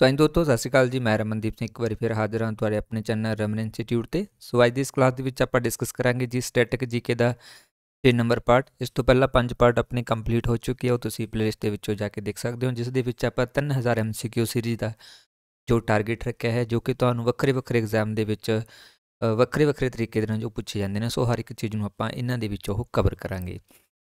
ਸੋ ਅੱਜ ਦੋਸਤੋ ਸਤਿ ਸ਼੍ਰੀ ਅਕਾਲ ਜੀ ਮੈਂ ਰਮਨਦੀਪ ਸਿੰਘ ਇੱਕ ਵਾਰੀ ਫਿਰ ਹਾਜ਼ਰ ਹਾਂ ਤੁਹਾਡੇ ਆਪਣੇ ਚੈਨਲ ਰਮਨ ਇੰਸਟੀਚਿਊਟ ਤੇ ਸੋ ਅੱਜ ਦੀ ਇਸ ਕਲਾਸ ਦੇ ਵਿੱਚ ਆਪਾਂ ਡਿਸਕਸ ਕਰਾਂਗੇ ਜੀ ਸਟੈਟਿਕ ਜੀਕੇ ਦਾ 6 ਨੰਬਰ ਪਾਰਟ ਇਸ ਤੋਂ ਪਹਿਲਾਂ ਪੰਜ ਪਾਰਟ ਆਪਣੇ ਕੰਪਲੀਟ ਹੋ ਚੁੱਕੇ ਹੋ ਤੁਸੀਂ ਪਲੇਲਿਸਟ ਦੇ ਵਿੱਚੋਂ ਜਾ ਕੇ ਦੇਖ ਸਕਦੇ ਹੋ ਜਿਸ ਦੇ ਵਿੱਚ ਆਪਾਂ 3000 ਐਮਸੀਕਿਊ ਸੀਰੀਜ਼ ਦਾ ਜੋ ਟਾਰਗੇਟ ਰੱਖਿਆ ਹੈ ਜੋ ਕਿ ਤੁਹਾਨੂੰ ਵੱਖਰੇ ਵੱਖਰੇ ਐਗਜ਼ਾਮ ਦੇ ਵਿੱਚ ਵੱਖਰੇ ਵੱਖਰੇ ਤਰੀਕੇ ਦੇ ਨਾਲ ਜੋ ਪੁੱਛੇ ਜਾਂਦੇ ਨੇ ਸੋ ਹਰ ਇੱਕ ਚੀਜ਼ ਨੂੰ ਆਪਾਂ ਇਹਨਾਂ ਦੇ ਵਿੱਚ ਉਹ ਕਵਰ ਕਰਾਂਗੇ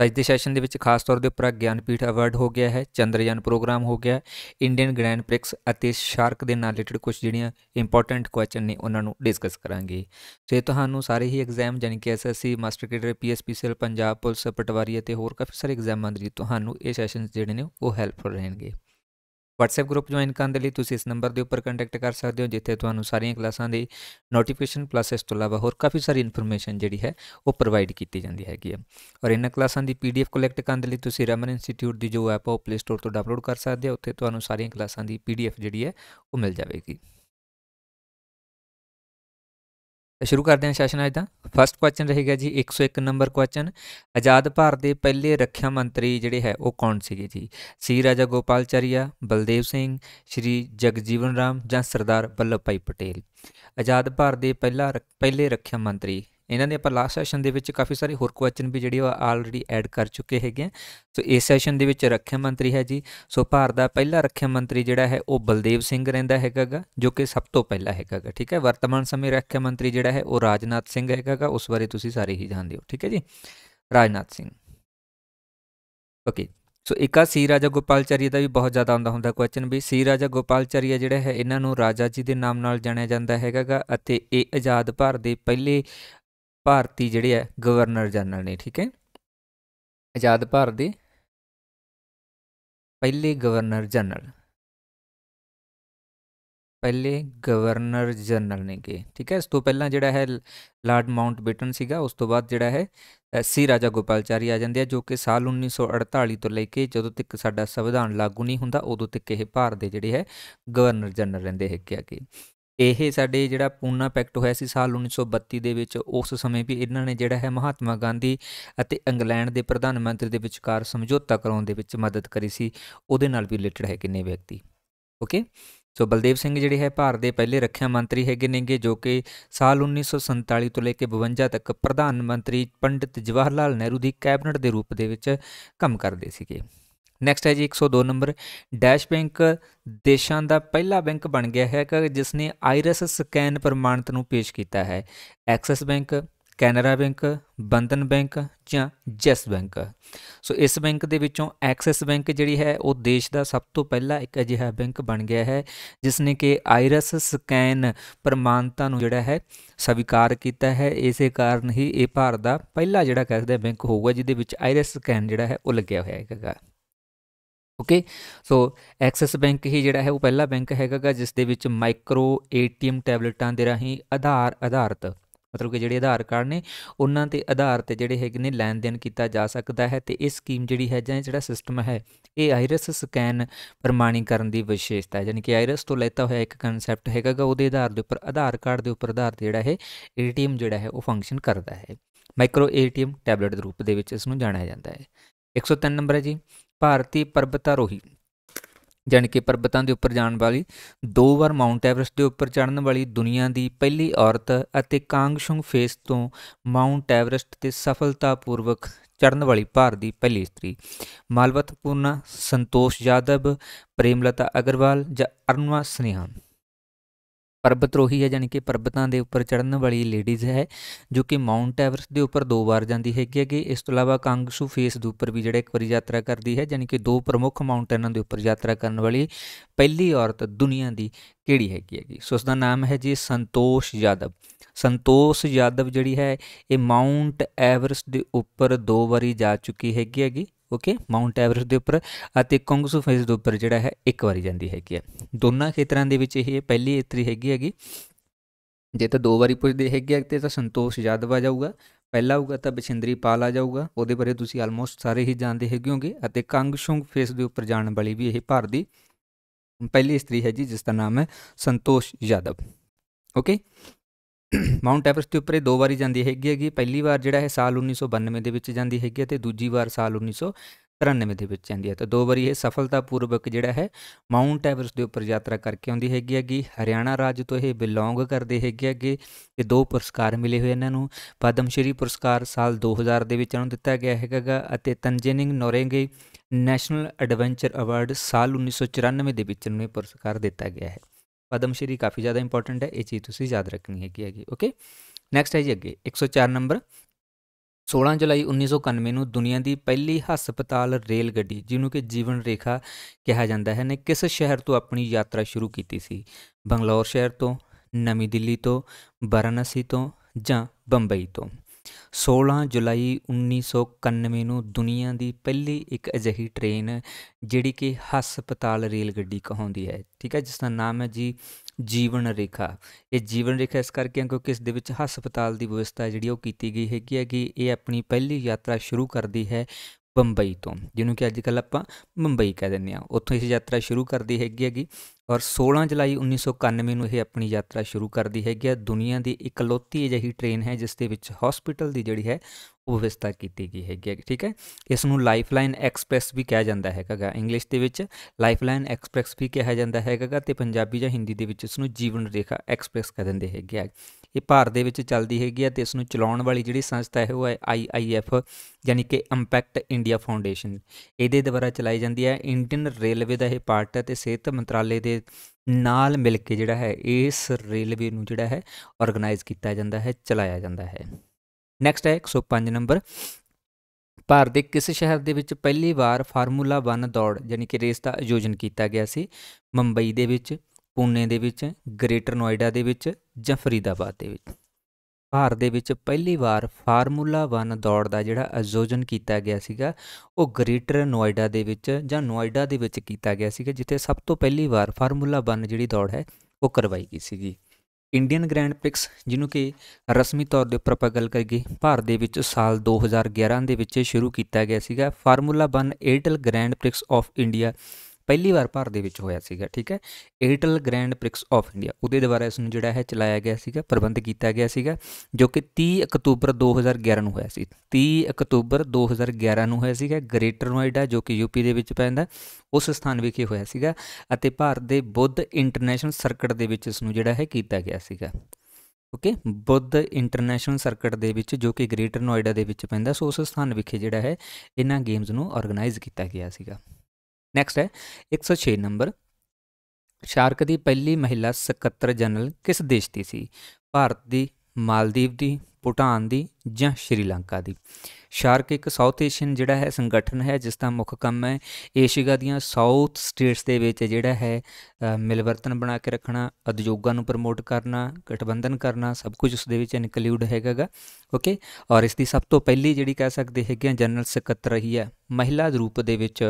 ਅੱਜ ਦੇ ਸੈਸ਼ਨ ਦੇ ਵਿੱਚ ਖਾਸ ਤੌਰ ਦੇ ਉੱਪਰ ਗਿਆਨਪੀਠ ਅਵਾਰਡ ਹੋ ਗਿਆ ਹੈ ਚੰਦਰਯਾਨ ਪ੍ਰੋਗਰਾਮ ਹੋ ਗਿਆ ਇੰਡੀਅਨ ਗ੍ਰੈਂਡ ਪ੍ਰਿਕਸ ਅਤੇ ਸ਼ਾਰਕ ਦੇ ਨਾਲ ਰਿਲੇਟਡ ਕੁਝ ਜਿਹੜੀਆਂ ਇੰਪੋਰਟੈਂਟ ਕੁਐਸਚਨ ਨੇ ਉਹਨਾਂ ਨੂੰ ਡਿਸਕਸ ਕਰਾਂਗੇ ਸੋ ਇਹ ਤੁਹਾਨੂੰ ਸਾਰੇ ਹੀ ਐਗਜ਼ਾਮ ਜਾਨੀ ਕਿ SSC master cadre PSPCL Punjab police ਪਟਵਾਰੀ ਅਤੇ ਹੋਰ ਕਾਫੀ ਸਾਰੇ ਐਗਜ਼ਾਮਾਂ ਦੇ ਲਈ ਤੁਹਾਨੂੰ ਇਹ ਸੈਸ਼ਨਸ ਜਿਹੜੇ ਨੇ ਉਹ ਹੈਲਪਫੁਲ ਰਹਿਣਗੇ WhatsApp ਗਰੁੱਪ ਜੁਆਇਨ ਕਰਨ ਦੇ ਲਈ ਤੁਸੀਂ ਇਸ ਨੰਬਰ ਦੇ ਉੱਪਰ ਕੰਟੈਕਟ ਕਰ ਸਕਦੇ ਹੋ ਜਿੱਥੇ ਤੁਹਾਨੂੰ ਸਾਰੀਆਂ ਕਲਾਸਾਂ ਦੀ ਨੋਟੀਫਿਕੇਸ਼ਨ ਪਲੱਸ ਇਸ ਤੋਂ ਇਲਾਵਾ ਹੋਰ ਕਾਫੀ ਸਾਰੀ ਇਨਫੋਰਮੇਸ਼ਨ ਜਿਹੜੀ ਹੈ ਉਹ ਪ੍ਰੋਵਾਈਡ ਕੀਤੀ ਜਾਂਦੀ ਹੈਗੀ ਹੈ ਔਰ ਇਹਨਾਂ ਕਲਾਸਾਂ ਦੀ ਪੀਡੀਐਫ ਕਲੈਕਟ ਕਰਨ ਦੇ ਲਈ ਤੁਸੀਂ ਰਮਨ ਇੰਸਟੀਚਿਊਟ ਦੀ ਜੋ ਐਪ ਹੈ ਉਹ ਪਲੇ ਸਟੋਰ ਤੋਂ ਡਾਊਨਲੋਡ ਕਰ ਸਕਦੇ ਹੋ ਉੱਥੇ ਤੁਹਾਨੂੰ ਸਾਰੀਆਂ ਕਲਾਸਾਂ ਦੀ ਪੀਡੀਐਫ ਜਿਹੜੀ ਹੈ ਉਹ ਮਿਲ ਜਾਵੇਗੀ ਸ਼ੁਰੂ ਕਰਦੇ ਹਾਂ ਸੈਸ਼ਨ ਅੱਜ ਦਾ ਫਰਸਟ ਕੁਐਸਚਨ ਰਹੇਗਾ ਜੀ 101 ਨੰਬਰ ਕੁਐਸਚਨ ਆਜ਼ਾਦ ਭਾਰਤ ਦੇ ਪਹਿਲੇ ਰੱਖਿਆ ਮੰਤਰੀ ਜਿਹੜੇ ਹੈ ਉਹ ਕੌਣ ਸੀਗੇ ਜੀ ਸੀ ਰਾਜਾ ਗੋਪਾਲ ਚਰੀਆ ਬਲਦੇਵ ਸਿੰਘ ਸ਼੍ਰੀ ਜਗਜੀਵਨ ਰਾਮ ਜਾਂ ਸਰਦਾਰ ਵੱਲਭ ਭਾਈ ਪਟੇਲ ਆਜ਼ਾਦ ਭਾਰਤ ਦੇ ਪਹਿਲਾ ਪਹਿਲੇ ਰੱਖਿਆ ਮੰਤਰੀ ਇਹਨਾਂ ਦੇ ਆਪਾਂ ਲਾਸਟ ਸੈਸ਼ਨ ਦੇ ਵਿੱਚ ਕਾਫੀ ਸਾਰੇ ਹੋਰ ਕੁਐਸਚਨ ਵੀ ਜਿਹੜੇ ਆ ਆਲਰੇਡੀ ਐਡ ਕਰ ਚੁੱਕੇ ਹੈਗੇ ਆ ਸੋ ਇਸ ਸੈਸ਼ਨ ਦੇ ਵਿੱਚ ਰੱਖਿਆ ਮੰਤਰੀ ਹੈ ਜੀ ਸੋ ਭਾਰਤ ਦਾ ਪਹਿਲਾ ਰੱਖਿਆ ਮੰਤਰੀ ਜਿਹੜਾ ਹੈ ਉਹ ਬਲਦੇਵ ਸਿੰਘ ਰਹਿੰਦਾ ਹੈਗਾਗਾ ਜੋ ਕਿ ਸਭ ਤੋਂ ਪਹਿਲਾ ਹੈਗਾਗਾ ਠੀਕ ਹੈ ਵਰਤਮਾਨ ਸਮੇਂ ਰੱਖਿਆ ਮੰਤਰੀ ਜਿਹੜਾ ਹੈ ਉਹ ਰਾਜਨਾਥ ਸਿੰਘ ਹੈਗਾਗਾ ਉਸ ਬਾਰੇ ਤੁਸੀਂ ਸਾਰੇ ਹੀ ਜਾਣਦੇ ਹੋ ਠੀਕ ਹੈ ਜੀ ਰਾਜਨਾਥ ਸਿੰਘ ਓਕੇ ਸੋ ਇਕਾ ਸੀ ਰਾਜਾ ਚਰੀਆ ਦਾ ਵੀ ਬਹੁਤ ਜ਼ਿਆਦਾ ਆਉਂਦਾ ਹੁੰਦਾ ਕੁਐਸਚਨ ਵੀ ਸੀ ਰਾਜਾ ਚਰੀਆ ਜਿਹੜਾ ਹੈ ਇਹਨਾਂ ਨੂੰ ਰਾਜਾ ਜੀ ਦੇ ਨਾਮ ਨਾਲ ਜਾਣਿਆ ਜਾਂਦਾ ਹੈਗਾਗਾ ਅਤੇ ਇਹ ਆਜ਼ਾਦ ਭਾਰਤ ਦੇ ਪਹਿਲੇ ਭਾਰਤੀ ਜਿਹੜੇ ਹੈ ਗਵਰਨਰ ਜਨਰਲ ਨੇ ਠੀਕ ਹੈ ਆਜ਼ਾਦ ਭਾਰਤ ਦੇ ਪਹਿਲੇ ਗਵਰਨਰ ਜਨਰਲ ਪਹਿਲੇ ਗਵਰਨਰ ਜਨਰਲ ਨੇਗੇ ਠੀਕ ਹੈ ਇਸ ਤੋਂ ਪਹਿਲਾਂ ਜਿਹੜਾ ਹੈ ਲਾਰਡ ਮਾਉਂਟ ਬੇਟਨ ਸੀਗਾ ਉਸ ਤੋਂ ਬਾਅਦ ਜਿਹੜਾ ਹੈ ਸੀ ਰਾਜਾ ਗੋਪਾਲਚਾਰੀ ਆ ਜਾਂਦੇ ਆ ਜੋ ਕਿ ਸਾਲ 1948 ਤੋਂ ਲੈ ਕੇ ਜਦੋਂ ਤੱਕ ਸਾਡਾ ਸੰਵਿਧਾਨ ਲਾਗੂ ਨਹੀਂ ਹੁੰਦਾ ਉਦੋਂ ਤੱਕ ਇਹ ਭਾਰਤ ਦੇ ਜਿਹੜੇ ਹੈ ਗਵਰਨਰ ਜਨਰਲ ਰਹਿੰਦੇ ਹੈ ਆ ਕੇ ਇਹ ਸਾਡੇ ਜਿਹੜਾ ਪੂਨਾ ਪੈਕਟ ਹੋਇਆ ਸੀ ਸਾਲ 1932 ਦੇ ਵਿੱਚ ਉਸ ਸਮੇਂ ਵੀ ਇਹਨਾਂ ਨੇ ਜਿਹੜਾ ਹੈ ਮਹਾਤਮਾ ਗਾਂਧੀ ਅਤੇ ਇੰਗਲੈਂਡ ਦੇ ਪ੍ਰਧਾਨ ਮੰਤਰੀ ਦੇ ਵਿਚਕਾਰ ਸਮਝੌਤਾ ਕਰਾਉਣ ਦੇ ਵਿੱਚ ਮਦਦ ਕਰੀ ਸੀ ਉਹਦੇ ਨਾਲ ਵੀ ਰਿਲੇਟਡ ਹੈ ਕਿੰਨੇ ਵਿਅਕਤੀ ਓਕੇ ਸੋ ਬਲਦੇਵ ਸਿੰਘ ਜਿਹੜੇ ਹੈ ਭਾਰਤ ਦੇ ਪਹਿਲੇ ਰੱਖਿਆ ਮੰਤਰੀ ਹੈਗੇ ਨੇਗੇ ਜੋ ਕਿ ਸਾਲ 1947 ਤੋਂ ਲੈ ਕੇ 52 ਤੱਕ ਪ੍ਰਧਾਨ ਮੰਤਰੀ ਪੰਡਿਤ ਜਵਾਹਰ ਲਾਲ ਨਹਿਰੂ ਦੀ ਕੈਬਨਿਟ ਦੇ ਰੂਪ ਦੇ ਵਿੱਚ ਕੰਮ ਕਰਦੇ ਸੀਗੇ ਨੈਕਸਟ ਹੈ ਜੀ 102 ਨੰਬਰ ਡੈਸ਼ ਬੈਂਕ ਦੇਸ਼ਾਂ ਦਾ ਪਹਿਲਾ ਬੈਂਕ ਬਣ ਗਿਆ ਹੈ ਕਿ ਜਿਸ ਨੇ ਆਈਰਿਸ ਸਕੈਨ ਪ੍ਰਮਾਣਤ ਨੂੰ ਪੇਸ਼ ਕੀਤਾ ਹੈ Axis bank Canara bank Bandhan bank ਜਾਂ ਜੈਸ ਬੈਂਕ ਸੋ ਇਸ ਬੈਂਕ ਦੇ ਵਿੱਚੋਂ ਐਕਸਿਸ ਬੈਂਕ ਜਿਹੜੀ ਹੈ ਉਹ ਦੇਸ਼ ਦਾ ਸਭ ਤੋਂ ਪਹਿਲਾ ਇੱਕ ਅਜਿਹਾ ਬੈਂਕ ਬਣ ਗਿਆ ਹੈ ਜਿਸ ਨੇ ਕਿ ਆਈਰਿਸ ਸਕੈਨ ਪ੍ਰਮਾਣਤਾ ਨੂੰ ਜਿਹੜਾ ਹੈ ਸਵੀਕਾਰ ਕੀਤਾ ਹੈ ਇਸੇ ਕਾਰਨ ਹੀ ਇਹ ਭਾਰਤ ਦਾ ਪਹਿਲਾ ਜਿਹੜਾ ਕਹਿੰਦੇ ਬੈਂਕ ਹੋਊਗਾ ਜਿਹਦੇ ਵਿੱਚ ਆਈਰਿਸ ਸਕੈਨ ਜਿਹੜਾ ਹੈ ਉਹ ਲੱਗਿਆ ਹੋਇਆ ਹੈਗਾ ਓਕੇ ਸੋ ਐਕਸਿਸ ਬੈਂਕ ਹੀ ਜਿਹੜਾ ਹੈ ਉਹ ਪਹਿਲਾ ਬੈਂਕ ਹੈਗਾਗਾ ਜਿਸ ਦੇ ਵਿੱਚ ਮਾਈਕਰੋ ਏਟੀਐਮ ਟੈਬਲੇਟਾਂ ਦੇ ਰਾਹੀਂ ਆਧਾਰ ਆਧਾਰਿਤ ਮਤਲਬ ਕਿ ਜਿਹੜੇ ਆਧਾਰ ਕਾਰਡ ਨੇ ਉਹਨਾਂ ਤੇ ਆਧਾਰ ਤੇ ਜਿਹੜੇ ਹੈਗੇ ਨੇ ਲੈਣ ਦੇਣ ਕੀਤਾ ਜਾ ਸਕਦਾ ਹੈ ਤੇ ਇਹ ਸਕੀਮ ਜਿਹੜੀ ਹੈ ਜਾਂ ਜਿਹੜਾ ਸਿਸਟਮ ਹੈ ਇਹ ਆਇਰਿਸ ਸਕੈਨ ਪ੍ਰਮਾਣੀਕਰਨ ਦੀ ਵਿਸ਼ੇਸ਼ਤਾ ਹੈ ਯਾਨੀ ਕਿ ਆਇਰਿਸ ਤੋਂ ਲੈਤਾ ਹੋਇਆ ਇੱਕ ਕਨਸੈਪਟ ਹੈਗਾਗਾ ਉਹਦੇ ਆਧਾਰ ਦੇ ਉੱਪਰ ਆਧਾਰ ਕਾਰਡ ਦੇ ਉੱਪਰ ਆਧਾਰ ਤੇ ਜਿਹੜਾ ਇਹ ਏਟੀਐਮ ਜਿਹੜਾ ਹੈ ਉਹ ਫੰਕਸ਼ਨ ਕਰਦਾ ਹੈ ਮਾਈਕਰੋ ਏਟੀਐਮ ਟੈਬਲੇਟ ਦੇ ਰੂਪ ਦੇ ਵਿੱਚ ਇਸ ਨੂੰ ਜਾਣਿਆ ਜਾਂਦਾ ਹੈ 103 ਨੰਬਰ ਹੈ ਜੀ ਭਾਰਤੀ ਪਰਬਤਾਰੋਹੀ ਜਾਨੀ ਕਿ ਪਰਬਤਾਂ ਦੇ ਉੱਪਰ ਜਾਣ ਵਾਲੀ ਦੋ ਵਾਰ ਮਾਉਂਟ ਐਵਰੈਸਟ ਦੇ ਉੱਪਰ ਚੜ੍ਹਨ ਵਾਲੀ ਦੁਨੀਆ ਦੀ ਪਹਿਲੀ ਔਰਤ ਅਤੇ ਕਾਂਗਸ਼ੁੰਗ ਫੇਸ ਤੋਂ ਮਾਉਂਟ ਐਵਰੈਸਟ ਤੇ ਸਫਲਤਾਪੂਰਵਕ ਚੜ੍ਹਨ ਵਾਲੀ ਭਾਰਤ ਦੀ ਪਹਿਲੀ ਇਸਤਰੀ ਮਾਲਵਤਪੂਰਨਾ ਸੰਤੋਸ਼ ਯਾਦਵ ਪ੍ਰੇਮਲਤਾ ਅਗਰਵਾਲ ਜਾਂ ਅਰੁਣਾ ਸਨੇਹਾ ਪਰਬਤਰੋਹੀ ਹੈ ਯਾਨੀ ਕਿ ਪਰਬਤਾਂ ਦੇ ਉੱਪਰ ਚੜਨ ਵਾਲੀ ਲੇਡੀਜ਼ ਹੈ ਜੋ ਕਿ ਮਾਉਂਟ ਐਵਰਸ ਦੇ ਉੱਪਰ ਦੋ ਵਾਰ ਜਾਂਦੀ ਹੈਗੀ ਹੈ ਕਿ ਇਸ ਤੋਂ ਇਲਾਵਾ ਕਾਂਗਸੂ ਫੇਸ ਦੇ ਉੱਪਰ ਵੀ ਜਿਹੜਾ ਇੱਕ ਵਾਰੀ ਯਾਤਰਾ ਕਰਦੀ ਹੈ ਯਾਨੀ ਕਿ ਦੋ ਪ੍ਰਮੁੱਖ ਮਾਉਂਟੇਨਾਂ ਦੇ ਉੱਪਰ ਯਾਤਰਾ ਕਰਨ ਵਾਲੀ ਪਹਿਲੀ ਔਰਤ ਦੁਨੀਆ ਦੀ ਕਿਹੜੀ ਹੈਗੀ ਹੈਗੀ ਸੋ ਉਸ ਦਾ ਨਾਮ ਹੈ ਜੀ ਸੰਤੋਸ਼ ਯਾਦਵ ਸੰਤੋਸ਼ ਯਾਦਵ ਜਿਹੜੀ ਹੈ ਇਹ ਮਾਉਂਟ ਐਵਰਸ ਦੇ ਉੱਪਰ ਦੋ ਵਾਰੀ ਜਾ ਚੁੱਕੀ ਹੈਗੀ ਹੈਗੀ ਓਕੇ ਮਾਉਂਟ एवरेस्ट ਦੇ ਉੱਪਰ ਅਤੇ ਕੰਗਸੂ ਫੇਸ ਦੇ ਉੱਪਰ ਜਿਹੜਾ ਹੈ ਇੱਕ ਵਾਰੀ ਜਾਂਦੀ ਹੈਗੀ ਹੈ ਦੋਨਾਂ ਖੇਤਰਾਂ ਦੇ ਵਿੱਚ ਇਹ ਪਹਿਲੀ ਇਤਰੀ ਹੈਗੀ ਹੈਗੀ ਜੇ ਤਾਂ ਦੋ ਵਾਰੀ ਪੁੱਛਦੇ ਹੈਗੇ ਤੇ ਤਾਂ ਸੰਤੋਸ਼ ਯਾਦਵ ਆ ਜਾਊਗਾ ਪਹਿਲਾ ਹੋਊਗਾ ਤਾਂ ਬਚਿੰਦਰੀ ਪਾਲ ਆ ਜਾਊਗਾ ਉਹਦੇ ਬਾਰੇ ਤੁਸੀਂ ਆਲਮੋਸਟ ਸਾਰੇ ਹੀ ਜਾਣਦੇ ਹੈਗੇ ਹੋਗੇ ਅਤੇ ਕੰਗਸ਼ੁੰਗ ਫੇਸ ਦੇ ਉੱਪਰ ਜਾਣ ਵਾਲੀ ਵੀ ਇਹ ਭਾਰ ਦੀ ਪਹਿਲੀ ਇਤਰੀ ਹੈ ਜੀ ਜਿਸ ਦਾ ਨਾਮ ਹੈ Santosh Yadav okay Mount Everest ਦੇ ਉੱਪਰ ਦੋ ਵਾਰੀ ਜਾਂਦੀ ਹੈਗੀ ਹੈਗੀ ਪਹਿਲੀ ਵਾਰ ਜਿਹੜਾ ਹੈ ਸਾਲ 1992 ਦੇ ਵਿੱਚ ਜਾਂਦੀ ਹੈਗੀ ਹੈ ਤੇ ਦੂਜੀ ਵਾਰ ਸਾਲ 1993 ਦੇ ਵਿੱਚ ਜਾਂਦੀ ਹੈ ਤਾਂ ਦੋ ਵਾਰੀ ਇਹ ਸਫਲਤਾਪੂਰਵਕ ਜਿਹੜਾ ਹੈ ਮਾਉਂਟ ਐਵਰੈਸਟ ਦੇ ਉੱਪਰ ਯਾਤਰਾ ਕਰਕੇ ਆਉਂਦੀ ਹੈਗੀ ਹੈਗੀ ਹਰਿਆਣਾ ਰਾਜ ਤੋਂ ਇਹ ਬਿਲੋਂਗ ਕਰਦੇ ਹੈਗੇ ਹੈਗੇ ਤੇ ਦੋ ਪੁਰਸਕਾਰ ਮਿਲੇ ਹੋਏ ਇਹਨਾਂ ਨੂੰ ਪਦਮ ਸ਼੍ਰੀ ਪੁਰਸਕਾਰ ਸਾਲ 2000 ਦੇ ਵਿੱਚ ਇਹਨਾਂ ਨੂੰ ਦਿੱਤਾ ਗਿਆ ਹੈਗਾ ਅਤੇ Tenzing Norgay national adventure award ਸਾਲ 1994 ਦੇ ਵਿੱਚ ਇਹਨਾਂ ਨੂੰ ਪੁਰਸਕਾਰ ਦਿੱਤਾ ਗਿਆ ਹੈ ਪਦਮ ਸ਼੍ਰੀ ਕਾਫੀ ਜ਼ਿਆਦਾ ਇੰਪੋਰਟੈਂਟ ਹੈ ਇਹ ਚੀਜ਼ ਤੁਸੀਂ ਯਾਦ ਰੱਖਣੀ ਹੈਗੀ ਹੈਗੀ ਓਕੇ ਨੈਕਸਟ ਹੈ ਜੀ ਅੱਗੇ 104 ਨੰਬਰ 16 ਜੁਲਾਈ 1991 ਨੂੰ ਦੁਨੀਆ ਦੀ ਪਹਿਲੀ ਹਸਪਤਾਲ ਰੇਲ ਗੱਡੀ ਜਿਹਨੂੰ ਕਿ ਜੀਵਨ ਰੇਖਾ ਕਿਹਾ ਜਾਂਦਾ ਹੈ ਨੇ ਕਿਸ ਸ਼ਹਿਰ ਤੋਂ ਆਪਣੀ ਯਾਤਰਾ ਸ਼ੁਰੂ ਕੀਤੀ ਸੀ ਬੰਗਲੌਰ ਸ਼ਹਿਰ ਤੋਂ ਨਵੀਂ ਦਿੱਲੀ ਤੋਂ ਬਰਨਸੀ ਤੋਂ ਜਾਂ ਬੰਬਈ ਤੋਂ 16 ਜੁਲਾਈ 1991 ਨੂੰ ਦੁਨੀਆ ਦੀ ਪਹਿਲੀ ਇੱਕ ਅਜਿਹੀ ਟ੍ਰੇਨ ਜਿਹੜੀ ਕਿ ਹਸਪਤਾਲ ਰੇਲ ਗੱਡੀ ਕਹਾਉਂਦੀ ਹੈ ਠੀਕ ਹੈ ਜਿਸ ਦਾ ਨਾਮ ਹੈ ਜੀ ਜੀਵਨ ਰੇਖਾ ਇਹ ਜੀਵਨ ਰੇਖਾ ਇਸ ਕਰਕੇ ਕਿਉਂਕਿ ਇਸ ਦੇ ਵਿੱਚ ਹਸਪਤਾਲ ਦੀ ਵਿਵਸਥਾ ਜਿਹੜੀ ਉਹ ਕੀਤੀ ਗਈ ਹੈਗੀ ਹੈ ਕਿ ਇਹ ਆਪਣੀ ਪਹਿਲੀ ਯਾਤਰਾ ਸ਼ੁਰੂ ਕਰਦੀ ਹੈ ਬੰਬਈ ਤੋਂ ਜਿਹਨੂੰ ਕਿ ਅੱਜ ਕੱਲ ਆਪਾਂ ਮੁੰਬਈ ਕਹਿ ਦਿੰਦੇ ਆ ਉੱਥੋਂ ਇਸ ਯਾਤਰਾ ਸ਼ੁਰੂ ਕਰਦੀ ਹੈਗੀ ਹੈਗੀ ਔਰ 16 ਜੁਲਾਈ 1991 ਨੂੰ ਇਹ ਆਪਣੀ ਯਾਤਰਾ ਸ਼ੁਰੂ ਕਰਦੀ ਹੈਗੀ ਆ ਦੁਨੀਆ ਦੀ ਇਕਲੌਤੀ ਅਜਿਹੀ ਟ੍ਰੇਨ ਹੈ ਜਿਸ ਦੇ ਵਿੱਚ ਹਸਪੀਟਲ ਦੀ ਜਿਹੜੀ ਹੈ ਉਹ ਵਿਵਸਥਾ ਕੀਤੀ ਗਈ ਹੈਗੀ ਹੈ ਠੀਕ ਹੈ ਇਸ ਨੂੰ ਲਾਈਫਲਾਈਨ ਐਕਸਪ੍ਰੈਸ ਵੀ ਕਿਹਾ ਜਾਂਦਾ ਹੈਗਾ ਇੰਗਲਿਸ਼ ਦੇ ਵਿੱਚ ਲਾਈਫਲਾਈਨ ਐਕਸਪ੍ਰੈਸ ਵੀ ਕਿਹਾ ਜਾਂਦਾ ਹੈਗਾ ਤੇ ਪੰਜਾਬੀ ਜਾਂ ਹਿੰਦੀ ਦੇ ਵਿੱਚ ਇਸ ਨੂੰ ਜੀਵਨ ਰੇਖਾ ਐਕਸਪ੍ਰੈਸ ਕਹਿੰਦੇ ਹੈਗੇ ਆ ਇਹ ਭਾਰਤ ਦੇ ਵਿੱਚ ਚੱਲਦੀ ਹੈਗੀ ਆ ਤੇ ਇਸ ਨੂੰ ਚਲਾਉਣ ਵਾਲੀ ਜਿਹੜੀ ਸੰਸਥਾ ਹੈ ਉਹ ਹੈ ਆਈਆਈਐਫ ਯਾਨੀ ਕਿ ਇੰਪੈਕਟ ਇੰਡੀਆ ਫਾਊਂਡੇਸ਼ਨ ਇਹਦੇ ਦੁਆਰਾ ਚਲਾਈ ਜਾਂਦੀ ਹੈ ਇੰਡੀਅਨ ਰੇਲਵੇ ਦਾ ਇਹ ਪਾਰਟ ਹੈ ਤੇ ਸਿਹਤ ਮੰਤਰਾਲੇ ਦੇ ਨਾਲ ਮਿਲ ਕੇ ਜਿਹੜਾ ਹੈ ਇਸ ਰੇਲਵੇ ਨੂੰ ਜਿਹੜਾ ਹੈ ਆਰਗੇਨਾਈਜ਼ ਕੀਤਾ ਜਾਂਦਾ ਹੈ ਚਲਾਇਆ ਜਾਂਦਾ ਹੈ ਨੈਕਸਟ ਹੈ 105 ਨੰਬਰ ਭਾਰਤ ਦੇ ਕਿਸ ਸ਼ਹਿਰ ਦੇ ਵਿੱਚ ਪਹਿਲੀ ਵਾਰ ਫਾਰਮੂਲਾ 1 ਦੌੜ ਯਾਨੀ ਕਿ ਰੇਸ ਦਾ ਆਯੋਜਨ ਕੀਤਾ ਗਿਆ ਸੀ ਮੁੰਬਈ ਦੇ ਵਿੱਚ ਪੂਨੇ ਦੇ ਵਿੱਚ ਗ੍ਰੇਟਰ ਨੋਇਡਾ ਦੇ ਵਿੱਚ ਜਾਂ ਫਰੀਦਾਬਾਦ ਦੇ ਵਿੱਚ ਭਾਰਤ ਦੇ ਵਿੱਚ ਪਹਿਲੀ ਵਾਰ ਫਾਰਮੂਲਾ 1 ਦੌੜ ਦਾ ਜਿਹੜਾ ਆਯੋਜਨ ਕੀਤਾ ਗਿਆ ਸੀਗਾ ਉਹ ਗ੍ਰੇਟਰ ਨੋਇਡਾ ਦੇ ਵਿੱਚ ਜਾਂ ਨੋਇਡਾ ਦੇ ਵਿੱਚ ਕੀਤਾ ਗਿਆ ਸੀਗਾ ਜਿੱਥੇ ਸਭ ਤੋਂ ਪਹਿਲੀ ਵਾਰ ਫਾਰਮੂਲਾ 1 ਜਿਹੜੀ ਦੌੜ ਹੈ ਉਹ ਕਰਵਾਈ ਗਈ ਸੀਗੀ ਇੰਡੀਅਨ ਗ੍ਰੈਂਡ ਪ੍ਰਿਕਸ ਜਿਹਨੂੰ ਕਿ ਰਸਮੀ ਤੌਰ ਦੇ ਉੱਪਰ ਆਪਾਂ ਗੱਲ ਕਰੀਏ ਭਾਰਤ ਦੇ ਵਿੱਚ ਸਾਲ 2011 ਦੇ ਵਿੱਚ ਸ਼ੁਰੂ ਕੀਤਾ ਗਿਆ ਸੀਗਾ formula 1 Airtel Grand Prix of India ਪਹਿਲੀ ਵਾਰ ਭਾਰਤ ਦੇ ਵਿੱਚ ਹੋਇਆ ਸੀਗਾ ਠੀਕ ਹੈ Airtel Grand Prix of India ਉਹਦੇ ਦੁਆਰਾ ਇਸ ਨੂੰ ਜਿਹੜਾ ਹੈ ਚਲਾਇਆ ਗਿਆ ਸੀਗਾ ਪ੍ਰਬੰਧ ਕੀਤਾ ਗਿਆ ਸੀਗਾ ਜੋ ਕਿ 30 ਅਕਤੂਬਰ 2011 ਨੂੰ ਹੋਇਆ ਸੀ 30 ਅਕਤੂਬਰ 2011 ਨੂੰ ਹੋਇਆ ਸੀਗਾ ਗ੍ਰੇਟਰ ਨੋਇਡਾ ਜੋ ਕਿ ਯੂਪੀ ਦੇ ਵਿੱਚ ਪੈਂਦਾ ਉਸ ਸਥਾਨ ਵਿਖੇ ਹੋਇਆ ਸੀਗਾ ਅਤੇ ਭਾਰਤ ਦੇ ਬੁੱਧ ਇੰਟਰਨੈਸ਼ਨਲ ਸਰਕਟ ਦੇ ਵਿੱਚ ਇਸ ਨੂੰ ਜਿਹੜਾ ਹੈ ਕੀਤਾ ਗਿਆ ਸੀਗਾ ਓਕੇ ਬੁੱਧ ਇੰਟਰਨੈਸ਼ਨਲ ਸਰਕਟ ਦੇ ਵਿੱਚ ਜੋ ਕਿ ਗ੍ਰੇਟਰ ਨੋਇਡਾ ਦੇ ਵਿੱਚ ਪੈਂਦਾ ਸੋ ਉਸ ਸਥਾਨ ਵਿਖੇ ਜਿਹੜਾ ਹੈ ਇਹਨਾਂ ਗੇਮਸ ਨੂੰ ਆਰਗੇਨਾਈਜ਼ ਕੀਤਾ ਗਿਆ ਸੀਗਾ ਨੈਕਸਟ ਹੈ 106 ਨੰਬਰ ਸ਼ਾਰਕ ਦੀ ਪਹਿਲੀ ਮਹਿਲਾ ਸਕੱਤਰ ਜਨਰਲ ਕਿਸ ਦੇਸ਼ ਦੀ ਸੀ ਭਾਰਤ ਦੀ ਮਾਲਦੀਵ ਦੀ ਭੂਟਾਨ ਦੀ ਜਾਂ ਸ਼੍ਰੀਲੰਕਾ ਦੀ ਸ਼ਾਰਕ ਇੱਕ ਸਾਊਥ ਏਸ਼ੀਅਨ ਜਿਹੜਾ ਹੈ ਸੰਗਠਨ ਹੈ ਜਿਸ ਦਾ ਮੁੱਖ ਕੰਮ ਹੈ ਏਸ਼ੀਆ ਦੀਆਂ ਸਾਊਥ ਸਟੇਟਸ ਦੇ ਵਿੱਚ ਜਿਹੜਾ ਹੈ ਮਿਲਵਰਤਨ ਬਣਾ ਕੇ ਰੱਖਣਾ ਉਦਯੋਗਾਂ ਨੂੰ ਪ੍ਰਮੋਟ ਕਰਨਾ ਗਠਬੰਧਨ ਕਰਨਾ ਸਭ ਕੁਝ ਉਸ ਦੇ ਵਿੱਚ ਇਨਕਲੂਡ ਹੈਗਾਗਾ ਓਕੇ ਔਰ ਇਸ ਦੀ ਸਭ ਤੋਂ ਪਹਿਲੀ ਜਿਹੜੀ ਕਹਿ ਸਕਦੇ ਹੈਗੇ ਜਨਰਲ ਸਕੱਤਰ ਰਹੀ ਹੈ ਮਹਿਲਾ ਦੇ ਰੂਪ ਦੇ ਵਿੱਚ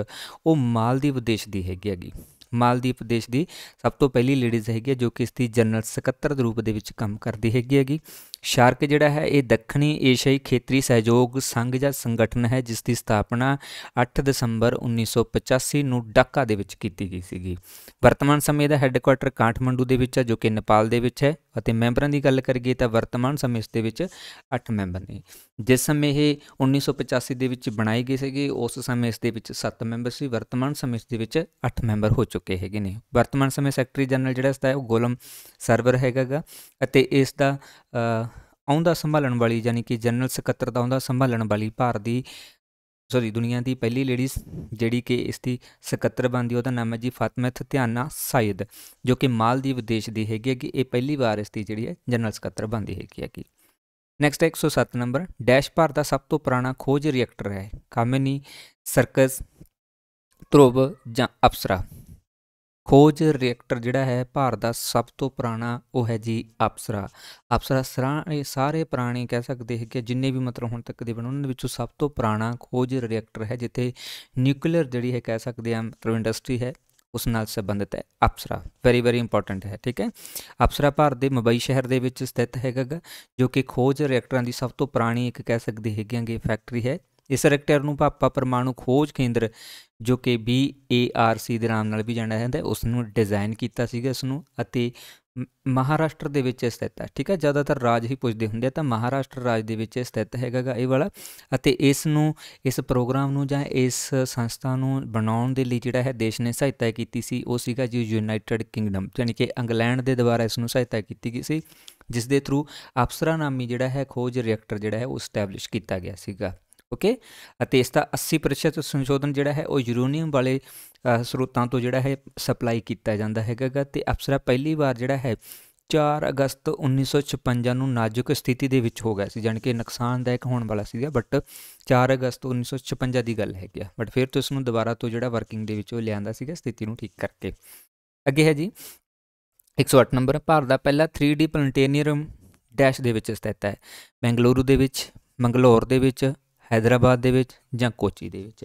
ਉਹ ਮਾਲਦੀਵ ਦੇਸ਼ ਦੀ ਹੈਗੀ ਹੈਗੀ ਮਾਲਦੀਪ ਦੇਸ਼ ਦੀ ਸਭ ਤੋਂ ਪਹਿਲੀ ਲੇਡੀਜ਼ ਹੈਗੀ ਜੋ ਕਿ ਇਸ ਦੀ ਜਨਰਲ ਸਕੱਤਰ ਦੇ ਰੂਪ ਦੇ ਵਿੱਚ ਕੰਮ ਕਰਦੀ ਹੈਗੀ ਹੈਗੀ ਸ਼ਾਰਕ ਜਿਹੜਾ ਹੈ ਇਹ ਦੱਖਣੀ ਏਸ਼ੀਆਈ ਖੇਤਰੀ ਸਹਿਯੋਗ ਸੰਘ ਜਾਂ ਸੰਗਠਨ ਹੈ ਜਿਸ ਦੀ ਸਥਾਪਨਾ 8 ਦਸੰਬਰ 1985 ਨੂੰ ਡਾਕਾ ਦੇ ਵਿੱਚ ਕੀਤੀ ਗਈ ਸੀਗੀ ਵਰਤਮਾਨ ਸਮੇਂ ਦਾ ਹੈੱਡਕੁਆਰਟਰ ਕਾਠਮੰਡੂ ਦੇ ਵਿੱਚ ਹੈ ਜੋ ਕਿ ਨੇਪਾਲ ਦੇ ਵਿੱਚ ਹੈ ਅਤੇ ਮੈਂਬਰਾਂ ਦੀ ਗੱਲ ਕਰੀਏ ਤਾਂ ਵਰਤਮਾਨ ਸਮੇਂ ਇਸ ਦੇ ਵਿੱਚ 8 ਮੈਂਬਰ ਨੇ ਜਿਸ ਸਮੇਂ ਇਹ 1985 ਦੇ ਵਿੱਚ ਬਣਾਈ ਗਈ ਸੀਗੀ ਉਸ ਸਮੇਂ ਇਸ ਦੇ ਵਿੱਚ 7 ਮੈਂਬਰ ਸੀ ਵਰਤਮਾਨ ਸਮੇਂ ਇਸ ਦੇ ਵਿੱਚ 8 ਮੈਂਬਰ ਹੋ ਚੁੱਕੇ ਹੈਗੇ ਨੇ ਵਰਤਮਾਨ ਸਮੇਂ ਸੈਕਟਰੀ ਜਨਰਲ ਜਿਹੜਾ ਇਸਦਾ ਹੈ ਉਹ ਗੋਲਮ ਸਰਵਰ ਹੈਗਾਗਾ ਅਤੇ ਇਸ ਦਾ ਆਉਂਦਾ ਸੰਭਾਲਣ ਵਾਲੀ ਯਾਨੀ ਕਿ ਜਨਰਲ ਸਕੱਤਰ ਦਾ ਆਉਂਦਾ ਸੰਭਾਲਣ ਵਾਲੀ ਭਾਰਤ ਦੀ ਸੌਰੀ ਦੁਨੀਆ ਦੀ ਪਹਿਲੀ ਲੇਡੀ ਜਿਹੜੀ ਕਿ ਇਸ ਦੀ ਸਕੱਤਰ ਬਣਦੀ ਉਹਦਾ ਨਾਮ ਹੈ ਜੀ ਫਾਤਮਤ ਧਿਆਨਾ ਸਾਇਦ ਜੋ ਕਿ ਮਾਲਦੀਵ ਦੇਸ਼ ਦੀ ਹੈਗੀ ਹੈ ਕਿ ਇਹ ਪਹਿਲੀ ਵਾਰ ਇਸ ਦੀ ਜਿਹੜੀ ਹੈ ਜਨਰਲ ਸਕੱਤਰ ਬਣਦੀ ਹੈਗੀ ਹੈ ਕਿ ਨੈਕਸਟ ਹੈ 107 ਨੰਬਰ ਡੈਸ਼ ਭਾਰਤ ਦਾ ਸਭ ਤੋਂ ਪੁਰਾਣਾ ਖੋਜ ਰਿਐਕਟਰ ਹੈ ਕਾਮੇਨੀ ਸਰਕਸ ਤਰੋਬ ਜਾਂ ਅਪਸਰਾ ਖੋਜ ਰਿਐਕਟਰ ਜਿਹੜਾ ਹੈ ਭਾਰਤ ਦਾ ਸਭ ਤੋਂ ਪੁਰਾਣਾ ਉਹ ਹੈ ਜੀ ਅਪਸਰਾ ਅਪਸਰਾ ਸਾਰੇ ਸਾਰੇ ਪੁਰਾਣੇ ਕਹਿ ਸਕਦੇ ਹੈ ਕਿ ਜਿੰਨੇ ਵੀ ਮਤਲਬ ਹੁਣ ਤੱਕ ਦੇ ਬਣ ਉਹਨਾਂ ਵਿੱਚੋਂ ਸਭ ਤੋਂ ਪੁਰਾਣਾ ਖੋਜ ਰਿਐਕਟਰ ਹੈ ਜਿੱਥੇ ਨਿਊਕਲੀਅਰ ਜਿਹੜੀ ਹੈ ਕਹਿ ਸਕਦੇ ਆ ਮਤਲਬ ਇੰਡਸਟਰੀ ਹੈ ਉਸ ਨਾਲ ਸੰਬੰਧਿਤ ਹੈ ਅਪਸਰਾ ਵੈਰੀ ਵੈਰੀ ਇੰਪੋਰਟੈਂਟ ਹੈ ਠੀਕ ਹੈ ਅਪਸਰਾ ਭਾਰਤ ਦੇ ਮੁੰਬਈ ਸ਼ਹਿਰ ਦੇ ਵਿੱਚ ਸਥਿਤ ਹੈਗਾ ਜੋ ਕਿ ਖੋਜ ਰਿਐਕਟਰਾਂ ਦੀ ਸਭ ਤੋਂ ਪੁਰਾਣੀ ਇੱਕ ਕਹਿ ਸਕਦੇ ਹੈਗੇ ਫੈਕਟਰੀ ਹੈ ਇਸ ਰੈਕਟਰ ਨੂੰ ਭਾਪਾ ਪਰਮਾਣੂ ਖੋਜ ਕੇਂਦਰ ਜੋ ਕਿ BARC ਦੇ ਨਾਮ ਨਾਲ ਵੀ ਜਾਣਿਆ ਜਾਂਦਾ ਹੈ ਉਸ ਨੂੰ ਡਿਜ਼ਾਈਨ ਕੀਤਾ ਸੀਗਾ ਇਸ ਨੂੰ ਅਤੇ ਮਹਾਰਾਸ਼ਟਰ ਦੇ ਵਿੱਚ ਸਥਿਤ ਹੈ ਠੀਕ ਹੈ ਜ਼ਿਆਦਾਤਰ ਰਾਜ ਹੀ ਪੁੱਛਦੇ ਹੁੰਦੇ ਆ ਤਾਂ ਮਹਾਰਾਸ਼ਟਰ ਰਾਜ ਦੇ ਵਿੱਚ ਸਥਿਤ ਹੈਗਾਗਾ ਇਹ ਵਾਲਾ ਅਤੇ ਇਸ ਨੂੰ ਇਸ ਪ੍ਰੋਗਰਾਮ ਨੂੰ ਜਾਂ ਇਸ ਸੰਸਥਾ ਨੂੰ ਬਣਾਉਣ ਦੇ ਲਈ ਜਿਹੜਾ ਹੈ ਦੇਸ਼ ਨੇ ਸਹਾਇਤਾ ਕੀਤੀ ਸੀ ਉਹ ਸੀਗਾ ਜੀ ਯੂਨਾਈਟਿਡ ਕਿੰਗਡਮ ਯਾਨੀ ਕਿ ਇੰਗਲੈਂਡ ਦੇ ਦੁਆਰਾ ਇਸ ਨੂੰ ਸਹਾਇਤਾ ਕੀਤੀ ਗਈ ਸੀ ਜਿਸ ਦੇ ਥਰੂ ਅਪਸਰਾ ਨਾਮੀ ਜਿਹੜਾ ਹੈ ਖੋਜ ਰਿਐਕਟਰ ਜਿਹੜਾ ਹੈ ਉਹ ਸਟੈਬਲਿਸ਼ ਕੀਤਾ ਗਿਆ ਸੀਗਾ ਓਕੇ ਅਤੇ ਇਸ ਦਾ 80% ਸੰਸ਼ੋਧਨ ਜਿਹੜਾ ਹੈ ਉਹ ਯੂਰੇਨੀਅਮ ਵਾਲੇ ਸਰੋਤਾਂ ਤੋਂ ਜਿਹੜਾ ਹੈ ਸਪਲਾਈ ਕੀਤਾ ਜਾਂਦਾ ਹੈਗਾ ਤੇ ਅਪਸਰਾ ਪਹਿਲੀ ਵਾਰ ਜਿਹੜਾ ਹੈ 4 ਅਗਸਤ 1956 ਨੂੰ ਨਾਜ਼ੁਕ ਸਥਿਤੀ ਦੇ ਵਿੱਚ ਹੋ ਗਿਆ ਸੀ ਜਾਨਕਿ ਨੁਕਸਾਨਦਾਇਕ ਹੋਣ ਵਾਲਾ ਸੀਗਾ ਬਟ 4 ਅਗਸਤ 1956 ਦੀ ਗੱਲ ਹੈ ਆ ਬਟ ਫਿਰ ਤੋਂ ਇਸ ਨੂੰ ਦੁਬਾਰਾ ਤੋਂ ਜਿਹੜਾ ਵਰਕਿੰਗ ਦੇ ਵਿੱਚ ਉਹ ਲਿਆਂਦਾ ਸੀਗਾ ਸਥਿਤੀ ਨੂੰ ਠੀਕ ਕਰਕੇ ਅੱਗੇ ਹੈ ਜੀ 108 ਨੰਬਰ ਭਾਰਤ ਦਾ ਪਹਿਲਾ 3D ਪਲੈਨੇਟਰੀਅਮ ਡੈਸ਼ ਦੇ ਵਿੱਚ ਸਥਿਤ ਹੈ ਬੈਂਗਲੁਰੂ ਦੇ ਵਿੱਚ ਮੰਗਲੌਰ ਦੇ ਵਿੱਚ ਹੈਦਰਾਬਾਦ ਦੇ ਵਿੱਚ ਜਾਂ ਕੋਚੀ ਦੇ ਵਿੱਚ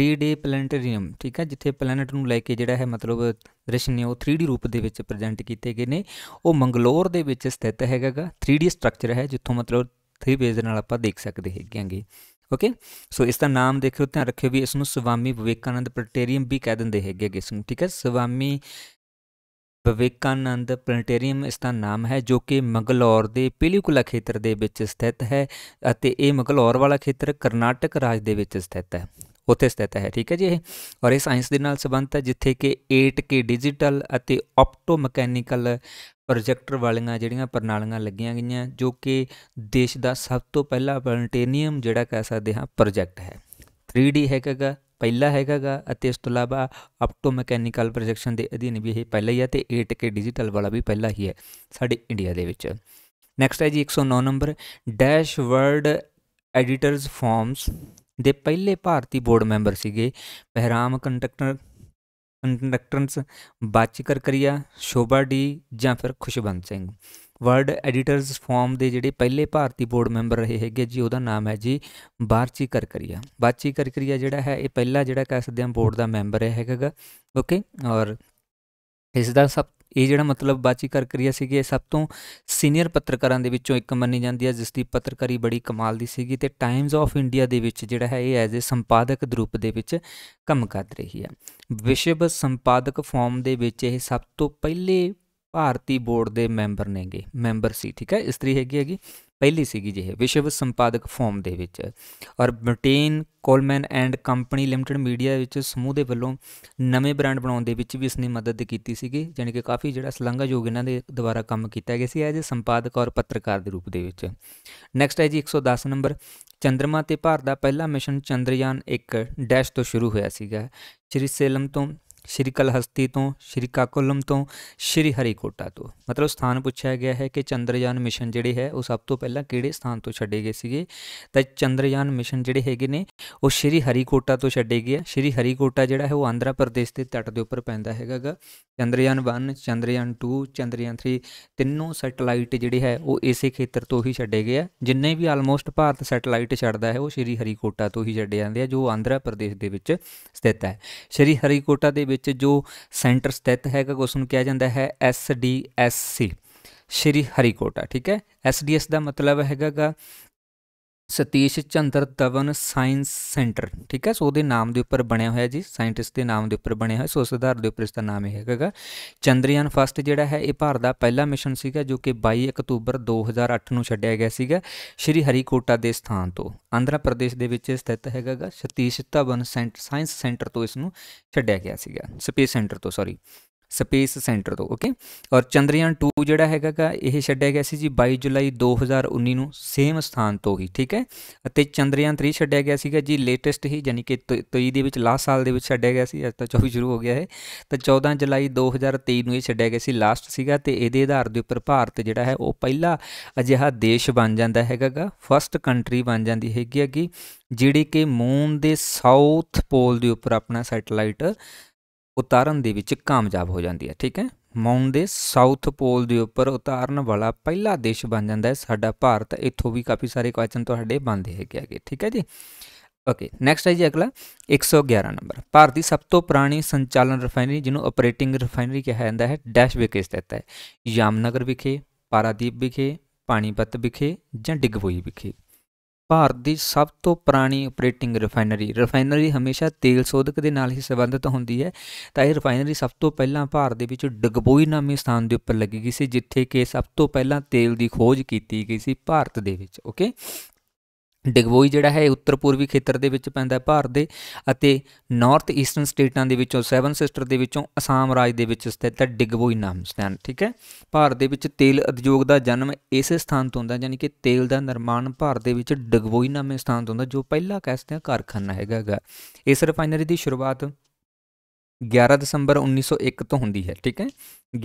3D ਡੇ ਪਲੈਨਟਰੀਅਮ ਠੀਕ ਹੈ ਜਿੱਥੇ ਪਲੈਨਟ ਨੂੰ ਲੈ ਕੇ ਜਿਹੜਾ ਹੈ ਮਤਲਬ ਦ੍ਰਿਸ਼ ਨੇ ਉਹ 3D ਰੂਪ ਦੇ ਵਿੱਚ ਪ੍ਰੈਜੈਂਟ ਕੀਤੇ ਗਏ ਨੇ ਉਹ ਮੰਗਲੌਰ ਦੇ ਵਿੱਚ ਸਥਿਤ ਹੈਗਾਗਾ 3D ਸਟਰਕਚਰ ਹੈ ਜਿੱਥੋਂ ਮਤਲਬ 3 ਬੇਸ ਨਾਲ ਆਪਾਂ ਦੇਖ ਸਕਦੇ ਹੈਗੇ ਓਕੇ ਸੋ ਇਸ ਦਾ ਨਾਮ ਦੇਖਿਓ ਧਿਆਨ ਰੱਖਿਓ ਵੀ ਇਸ ਨੂੰ ਸੁਵਾਮੀ ਵਿਵੇਕਾਨੰਦ ਪ੍ਰੈਟੇਰੀਅਮ ਵੀ ਕਹਿ ਦਿੰਦੇ ਹੈਗੇ ਇਸ ਨੂੰ ਠੀਕ ਹੈ ਸੁਵਾਮੀ ਵਿਵੇਕਾਨੰਦ ਪਲੈਨੇਟੇਰੀਅਮ ਇਸ ਦਾ ਨਾਮ ਹੈ ਜੋ ਕਿ ਮੰਗਲੌਰ ਦੇ ਪਿਲੀਕੁਲਾ ਖੇਤਰ ਦੇ ਵਿੱਚ ਸਥਿਤ ਹੈ ਅਤੇ ਇਹ ਮੰਗਲੌਰ ਵਾਲਾ ਖੇਤਰ ਕਰਨਾਟਕ ਰਾਜ ਦੇ ਵਿੱਚ ਸਥਿਤ ਹੈ ਉੱਥੇ ਸਥਿਤ ਹੈ ਠੀਕ ਹੈ ਜੀ ਇਹ ਔਰ ਇਹ ਸਾਇੰਸ ਦੇ ਨਾਲ ਸੰਬੰਧਤ ਹੈ ਜਿੱਥੇ ਕਿ 8K ਡਿਜੀਟਲ ਅਤੇ ਆਪਟੋ ਮਕੈਨੀਕਲ ਪ੍ਰੋਜੈਕਟਰ ਵਾਲੀਆਂ ਜਿਹੜੀਆਂ ਪ੍ਰਣਾਲੀਆਂ ਲੱਗੀਆਂ ਗਈਆਂ ਜੋ ਕਿ ਦੇਸ਼ ਦਾ ਸਭ ਤੋਂ ਪਹਿਲਾ ਪਲੈਨੇਟੇਰੀਅਮ ਜਿਹੜਾ ਕਹਿ ਸਕਦੇ ਹਾਂ ਪ੍ਰੋਜੈਕਟ ਹੈ 3D ਹੈਗਾ ਪਹਿਲਾ ਹੈਗਾਗਾ ਅਤੇ ਇਸ ਤੋਂ ਇਲਾਵਾ ਆਪਟੋ ਮੈਕੈਨੀਕਲ ਪ੍ਰੋਜੈਕਸ਼ਨ ਦੇ ਅਧੀਨ ਵੀ ਇਹ ਪਹਿਲਾ ਹੀ ਹੈ ਤੇ 8K ਡਿਜੀਟਲ ਵਾਲਾ ਵੀ ਪਹਿਲਾ ਹੀ ਹੈ ਸਾਡੇ ਇੰਡੀਆ ਦੇ ਵਿੱਚ ਨੈਕਸਟ ਹੈ ਜੀ 109 ਨੰਬਰ ਡੈਸ਼ਵਰਡ ਐਡੀਟਰਸ ਫਾਰਮਸ ਦੇ ਪਹਿਲੇ ਭਾਰਤੀ ਬੋਰਡ ਮੈਂਬਰ ਸੀਗੇ ਬਹਿਰਾਮ ਕੰਟਰੈਕਟਰ ਕੰਟਰੈਕਟਰਸ ਬਾਚਕਰ ਕਰਿਆ ਸ਼ੋਭਾ ਡੀ ਜਾਂ ਫਿਰ Khushwant Singh world editors forum ਦੇ ਜਿਹੜੇ ਪਹਿਲੇ ਭਾਰਤੀ ਬੋਰਡ ਮੈਂਬਰ ਰਹੇ ਹੈਗੇ ਜੀ ਉਹਦਾ ਨਾਮ ਹੈ ਜੀ ਬਾਰਚੀ ਕਰਕਰੀਆ ਬਾਰਚੀ ਕਰਕਰੀਆ ਜਿਹੜਾ ਹੈ ਇਹ ਪਹਿਲਾ ਜਿਹੜਾ ਕਹਿ ਸਕਦੇ ਆ ਬੋਰਡ ਦਾ ਮੈਂਬਰ ਹੈ ਹੈਗਾ ਓਕੇ ਔਰ ਇਸ ਦਾ ਸਭ ਇਹ ਜਿਹੜਾ ਮਤਲਬ ਬਾਚੀ ਕਰਕਰੀਆ ਸੀਗੀ ਇਹ ਸਭ ਤੋਂ ਸੀਨੀਅਰ ਪੱਤਰਕਾਰਾਂ ਦੇ ਵਿੱਚੋਂ ਇੱਕ ਮੰਨੀ ਜਾਂਦੀ ਹੈ ਜਿਸ ਦੀ ਪੱਤਰਕਾਰੀ ਬੜੀ ਕਮਾਲ ਦੀ ਸੀਗੀ ਤੇ ਟਾਈਮਜ਼ ਆਫ ਇੰਡੀਆ ਦੇ ਵਿੱਚ ਜਿਹੜਾ ਹੈ ਇਹ ਐਜ਼ ਅ ਸੰਪਾਦਕ ਦੇ ਰੂਪ ਦੇ ਵਿੱਚ ਕੰਮ ਕਰ ਰਹੀ ਹੈ ਵਿਸ਼ਵ ਸੰਪਾਦਕ ਫਾਰਮ ਦੇ ਵਿੱਚ ਇਹ ਸਭ ਤੋਂ ਪਹਿਲੇ ਭਾਰਤੀ ਬੋਰਡ ਦੇ ਮੈਂਬਰ ਨੇਗੇ ਮੈਂਬਰ ਸੀ ਠੀਕ ਹੈ ਇਸਤਰੀ ਹੈਗੀ ਹੈਗੀ ਪਹਿਲੀ ਸੀਗੀ ਜਿਹੇ ਵਿਸ਼ਵ ਸੰਪਾਦਕ ਫਾਰਮ ਦੇ ਵਿੱਚ ਔਰ Bennett Coleman and company limited media ਵਿੱਚ ਸਮੂਹ ਦੇ ਵੱਲੋਂ ਨਵੇਂ ਬ੍ਰਾਂਡ ਬਣਾਉਣ ਦੇ ਵਿੱਚ ਵੀ ਇਸਨੇ ਮਦਦ ਕੀਤੀ ਸੀਗੀ ਯਾਨੀ ਕਿ ਕਾਫੀ ਜਿਹੜਾ ਸਲੰਘਾਯੋਗ ਇਹਨਾਂ ਦੇ ਦੁਆਰਾ ਕੰਮ ਕੀਤਾ ਗਿਆ ਸੀ ਐਜ਼ ਸੰਪਾਦਕ ਔਰ ਪੱਤਰਕਾਰ ਦੇ ਰੂਪ ਦੇ ਵਿੱਚ ਨੈਕਸਟ ਹੈ ਜੀ 110 ਨੰਬਰ ਚੰਦਰਮਾ ਤੇ ਭਾਰਤ ਦਾ ਪਹਿਲਾ ਮਿਸ਼ਨ ਚੰਦਰਯਾਨ 1 ਡੈਸ਼ ਤੋਂ ਸ਼ੁਰੂ ਹੋਇਆ ਸੀਗਾ ਸ਼੍ਰੀ ਸੇਲਮ ਤੋਂ श्रीकलहस्ती तो श्रीकाकुलम ਤੋਂ ਸ਼੍ਰੀ ਹਰੀਕੋਟਾ ਤੋਂ ਮਤਲਬ ਸਥਾਨ ਪੁੱਛਿਆ ਗਿਆ ਹੈ ਕਿ ਚੰਦਰਯਾਨ ਮਿਸ਼ਨ ਜਿਹੜੇ ਹੈ ਉਹ ਸਭ ਤੋਂ ਪਹਿਲਾਂ ਕਿਹੜੇ ਸਥਾਨ ਤੋਂ ਛੱਡੇ ਗਏ ਸੀਗੇ ਤਾਂ ਚੰਦਰਯਾਨ ਮਿਸ਼ਨ ਜਿਹੜੇ ਹੈਗੇ ਨੇ ਉਹ ਸ਼੍ਰੀ ਹਰੀਕੋਟਾ ਤੋਂ ਛੱਡੇ ਗਏ ਸ਼੍ਰੀ ਹਰੀਕੋਟਾ ਜਿਹੜਾ ਹੈ ਉਹ ਆਂਧਰਾ ਪ੍ਰਦੇਸ਼ ਦੇ ਤੱਟ ਦੇ ਉੱਪਰ ਪੈਂਦਾ ਹੈਗਾਗਾ ਚੰਦਰਯਾਨ 1 ਚੰਦਰਯਾਨ 2 ਚੰਦਰਯਾਨ 3 ਤਿੰਨੋਂ ਸੈਟੇਲਾਈਟ ਜਿਹੜੇ ਹੈ ਉਹ ਇਸੇ ਖੇਤਰ ਤੋਂ ਹੀ ਛੱਡੇ ਗਏ ਆ ਜਿੰਨੇ ਵੀ ਆਲਮੋਸਟ ਭਾਰਤ ਸੈਟੇਲਾਈਟ ਛੱਡਦਾ ਹੈ ਉਹ ਸ਼੍ਰੀ ਹਰੀਕੋਟਾ ਤੋਂ ਹੀ ਛੱਡੇ ਜਾਂਦੇ ਆ ਜੋ ਆਂਧਰਾ ਪ੍ਰਦੇਸ਼ ਦੇ ਵਿੱਚ ਸਥਿਤ ਹੈ ਸ਼੍ਰੀ ਹਰੀਕੋਟਾ ਦੇ ਵਿੱਚ ਜੋ ਸੈਂਟਰ ਸਥਿਤ ਹੈਗਾ ਉਸ ਨੂੰ ਕਿਹਾ ਜਾਂਦਾ ਹੈ S D S C Sri Harikota ਠੀਕ ਹੈ ਐਸ ਡੀ ਐਸ ਦਾ ਮਤਲਬ ਹੈਗਾਗਾ ਸਤੀਸ਼ ਚੰਦਰ ਦਵਨ ਸਾਇੰਸ ਸੈਂਟਰ ਠੀਕ ਹੈ ਸੋ ਉਹਦੇ ਨਾਮ ਦੇ ਉੱਪਰ ਬਣਿਆ ਹੋਇਆ ਜੀ ਸਾਇੰਟਿਸਟ ਦੇ ਨਾਮ ਦੇ ਉੱਪਰ ਬਣਿਆ ਹੋਇਆ ਸੋ ਉਸ ਦੇ ਉੱਪਰ ਇਸ ਦਾ ਨਾਮ ਇਹ ਹੈਗਾ ਚੰਦਰਯਾਨ ਫਸਟ ਜਿਹੜਾ ਹੈ ਇਹ ਭਾਰਤ ਦਾ ਪਹਿਲਾ ਮਿਸ਼ਨ ਸੀਗਾ ਜੋ ਕਿ 22 ਅਕਤੂਬਰ 2008 ਨੂੰ ਛੱਡਿਆ ਗਿਆ ਸੀਗਾ ਸ਼੍ਰੀ ਹਰੀਕੋਟਾ ਦੇ ਸਥਾਨ ਤੋਂ ਆਂਧਰਾ ਪ੍ਰਦੇਸ਼ ਦੇ ਵਿੱਚ ਸਥਿਤ ਹੈਗਾਗਾ ਸਤੀਸ਼ ਧਵਨ ਸਾਇੰਸ ਸੈਂਟਰ ਤੋਂ ਇਸ ਨੂੰ ਛੱਡਿਆ ਗਿਆ ਸੀਗਾ ਸਪੇਸ ਸੈਂਟਰ ਤੋਂ ਸੌਰੀ ਸਪੇਸ ਸੈਂਟਰ ਤੋਂ ਓਕੇ ਔਰ ਚੰਦਰਯਾਨ 2 ਜਿਹੜਾ ਹੈਗਾਗਾ ਇਹ ਛੱਡਿਆ ਗਿਆ ਸੀ ਜੀ 22 ਜੁਲਾਈ 2019 ਨੂੰ ਸੇਮ ਸਥਾਨ ਤੋਂ ਹੀ ਠੀਕ ਹੈ ਅਤੇ ਚੰਦਰਯਾਨ 3 ਛੱਡਿਆ ਗਿਆ ਸੀਗਾ ਜੀ ਲੇਟੈਸਟ ਹੀ ਯਾਨੀ ਕਿ ਤਈ ਦੇ ਵਿੱਚ ਲਾਸਟ ਸਾਲ ਦੇ ਵਿੱਚ ਛੱਡਿਆ ਗਿਆ ਸੀ ਅੱਜ ਤਾਂ 24 ਸ਼ੁਰੂ ਹੋ ਗਿਆ ਹੈ ਤਾਂ 14 ਜੁਲਾਈ 2023 ਨੂੰ ਇਹ ਛੱਡਿਆ ਗਿਆ ਸੀ ਲਾਸਟ ਸੀਗਾ ਤੇ ਇਹਦੇ ਆਧਾਰ ਦੇ ਉੱਪਰ ਭਾਰਤ ਜਿਹੜਾ ਹੈ ਉਹ ਪਹਿਲਾ ਅਜਿਹਾ ਦੇਸ਼ ਬਣ ਜਾਂਦਾ ਹੈਗਾਗਾ ਫਰਸਟ ਕੰਟਰੀ ਬਣ ਜਾਂਦੀ ਹੈਗੀ ਹੈਗੀ ਜਿਹੜੀ ਕਿ ਮੂਨ ਦੇ ਸਾਊਥ ਪੋਲ ਦੇ ਉੱਪਰ ਆਪਣਾ ਸੈਟੇਲਾਈਟ ਉਤਾਰਨ ਦੇ ਵਿੱਚ ਕਾਮਯਾਬ ਹੋ ਜਾਂਦੀ ਹੈ ਠੀਕ ਹੈ ਮਾਊਂਟ ਦੇ ਸਾਊਥ ਪੋਲ ਦੇ ਉੱਪਰ ਉਤਾਰਨ ਵਾਲਾ ਪਹਿਲਾ ਦੇਸ਼ ਬਣ ਜਾਂਦਾ ਹੈ ਸਾਡਾ ਭਾਰਤ ਇੱਥੋਂ ਵੀ ਕਾਫੀ ਸਾਰੇ ਕੁਐਸਚਨ ਤੁਹਾਡੇ ਬਣਦੇ ਹੈਗੇ ਆਗੇ ਠੀਕ ਹੈ ਜੀ ओके नेक्स्ट है जी अगला 111 नंबर भारत की सब तो पुरानी संचालन रिफाइनरी जिन्हों ऑपरेटिंग रिफाइनरी कहा जाता है डैश विखे स्थित है यामनगर विखे पारादीप विखे पानीपत विखे ਜਾਂ ਡਿਗਬੋਈ ਵਿਖੇ ਭਾਰਤ ਦੀ ਸਭ ਤੋਂ ਪੁਰਾਣੀ ਆਪਰੇਟਿੰਗ ਰਿਫਾਈਨਰੀ ਰਿਫਾਈਨਰੀ ਹਮੇਸ਼ਾ ਤੇਲ ਸੋਧਕ ਦੇ ਨਾਲ ਹੀ ਸੰਬੰਧਿਤ ਹੁੰਦੀ ਹੈ ਤਾਂ ਇਹ ਰਿਫਾਈਨਰੀ ਸਭ ਤੋਂ ਪਹਿਲਾਂ ਭਾਰਤ ਦੇ ਵਿੱਚ ਡਗਬੋਈ ਨਾਮੇ ਸਥਾਨ ਦੇ ਉੱਪਰ ਲੱਗੀ ਗਈ ਸੀ ਜਿੱਥੇ ਕਿ ਸਭ ਤੋਂ ਪਹਿਲਾਂ ਤੇਲ ਦੀ ਖੋਜ ਕੀਤੀ ਗਈ ਸੀ ਭਾਰਤ ਦੇ ਵਿੱਚ ਓਕੇ ਡਿਗਬੋਈ ਜਿਹੜਾ ਹੈ ਉੱਤਰ ਪੂਰਬੀ ਖੇਤਰ ਦੇ ਵਿੱਚ ਪੈਂਦਾ ਹੈ ਭਾਰਤ ਦੇ ਅਤੇ ਨਾਰਥ ਈਸਟਰਨ ਸਟੇਟਾਂ ਦੇ ਵਿੱਚੋਂ ਸੈਵਨ ਸਿਸਟਰ ਦੇ ਵਿੱਚੋਂ ਅਸਾਮ ਰਾਜ ਦੇ ਵਿੱਚ ਸਥਿਤ ਹੈ ਡਿਗਬੋਈ ਨਾਮ ਸਥਾਨ ਠੀਕ ਹੈ ਭਾਰਤ ਦੇ ਵਿੱਚ ਤੇਲ ਉਦਯੋਗ ਦਾ ਜਨਮ ਇਸੇ ਸਥਾਨ ਤੋਂ ਹੁੰਦਾ ਯਾਨੀ ਕਿ ਤੇਲ ਦਾ ਨਿਰਮਾਣ ਭਾਰਤ ਦੇ ਵਿੱਚ ਡਿਗਬੋਈ ਨਾਮੇ ਸਥਾਨ ਤੋਂ ਹੁੰਦਾ ਜੋ ਪਹਿਲਾ ਕਹਿ ਸਕਦੇ ਹਾਂ ਕਾਰਖਾਨਾ ਹੈਗਾਗਾ ਇਸ ਰਿਫਾਈਨਰੀ ਦੀ ਸ਼ੁਰੂਆਤ 11 ਦਸੰਬਰ 1901 ਤੋਂ ਹੁੰਦੀ ਹੈ ਠੀਕ ਹੈ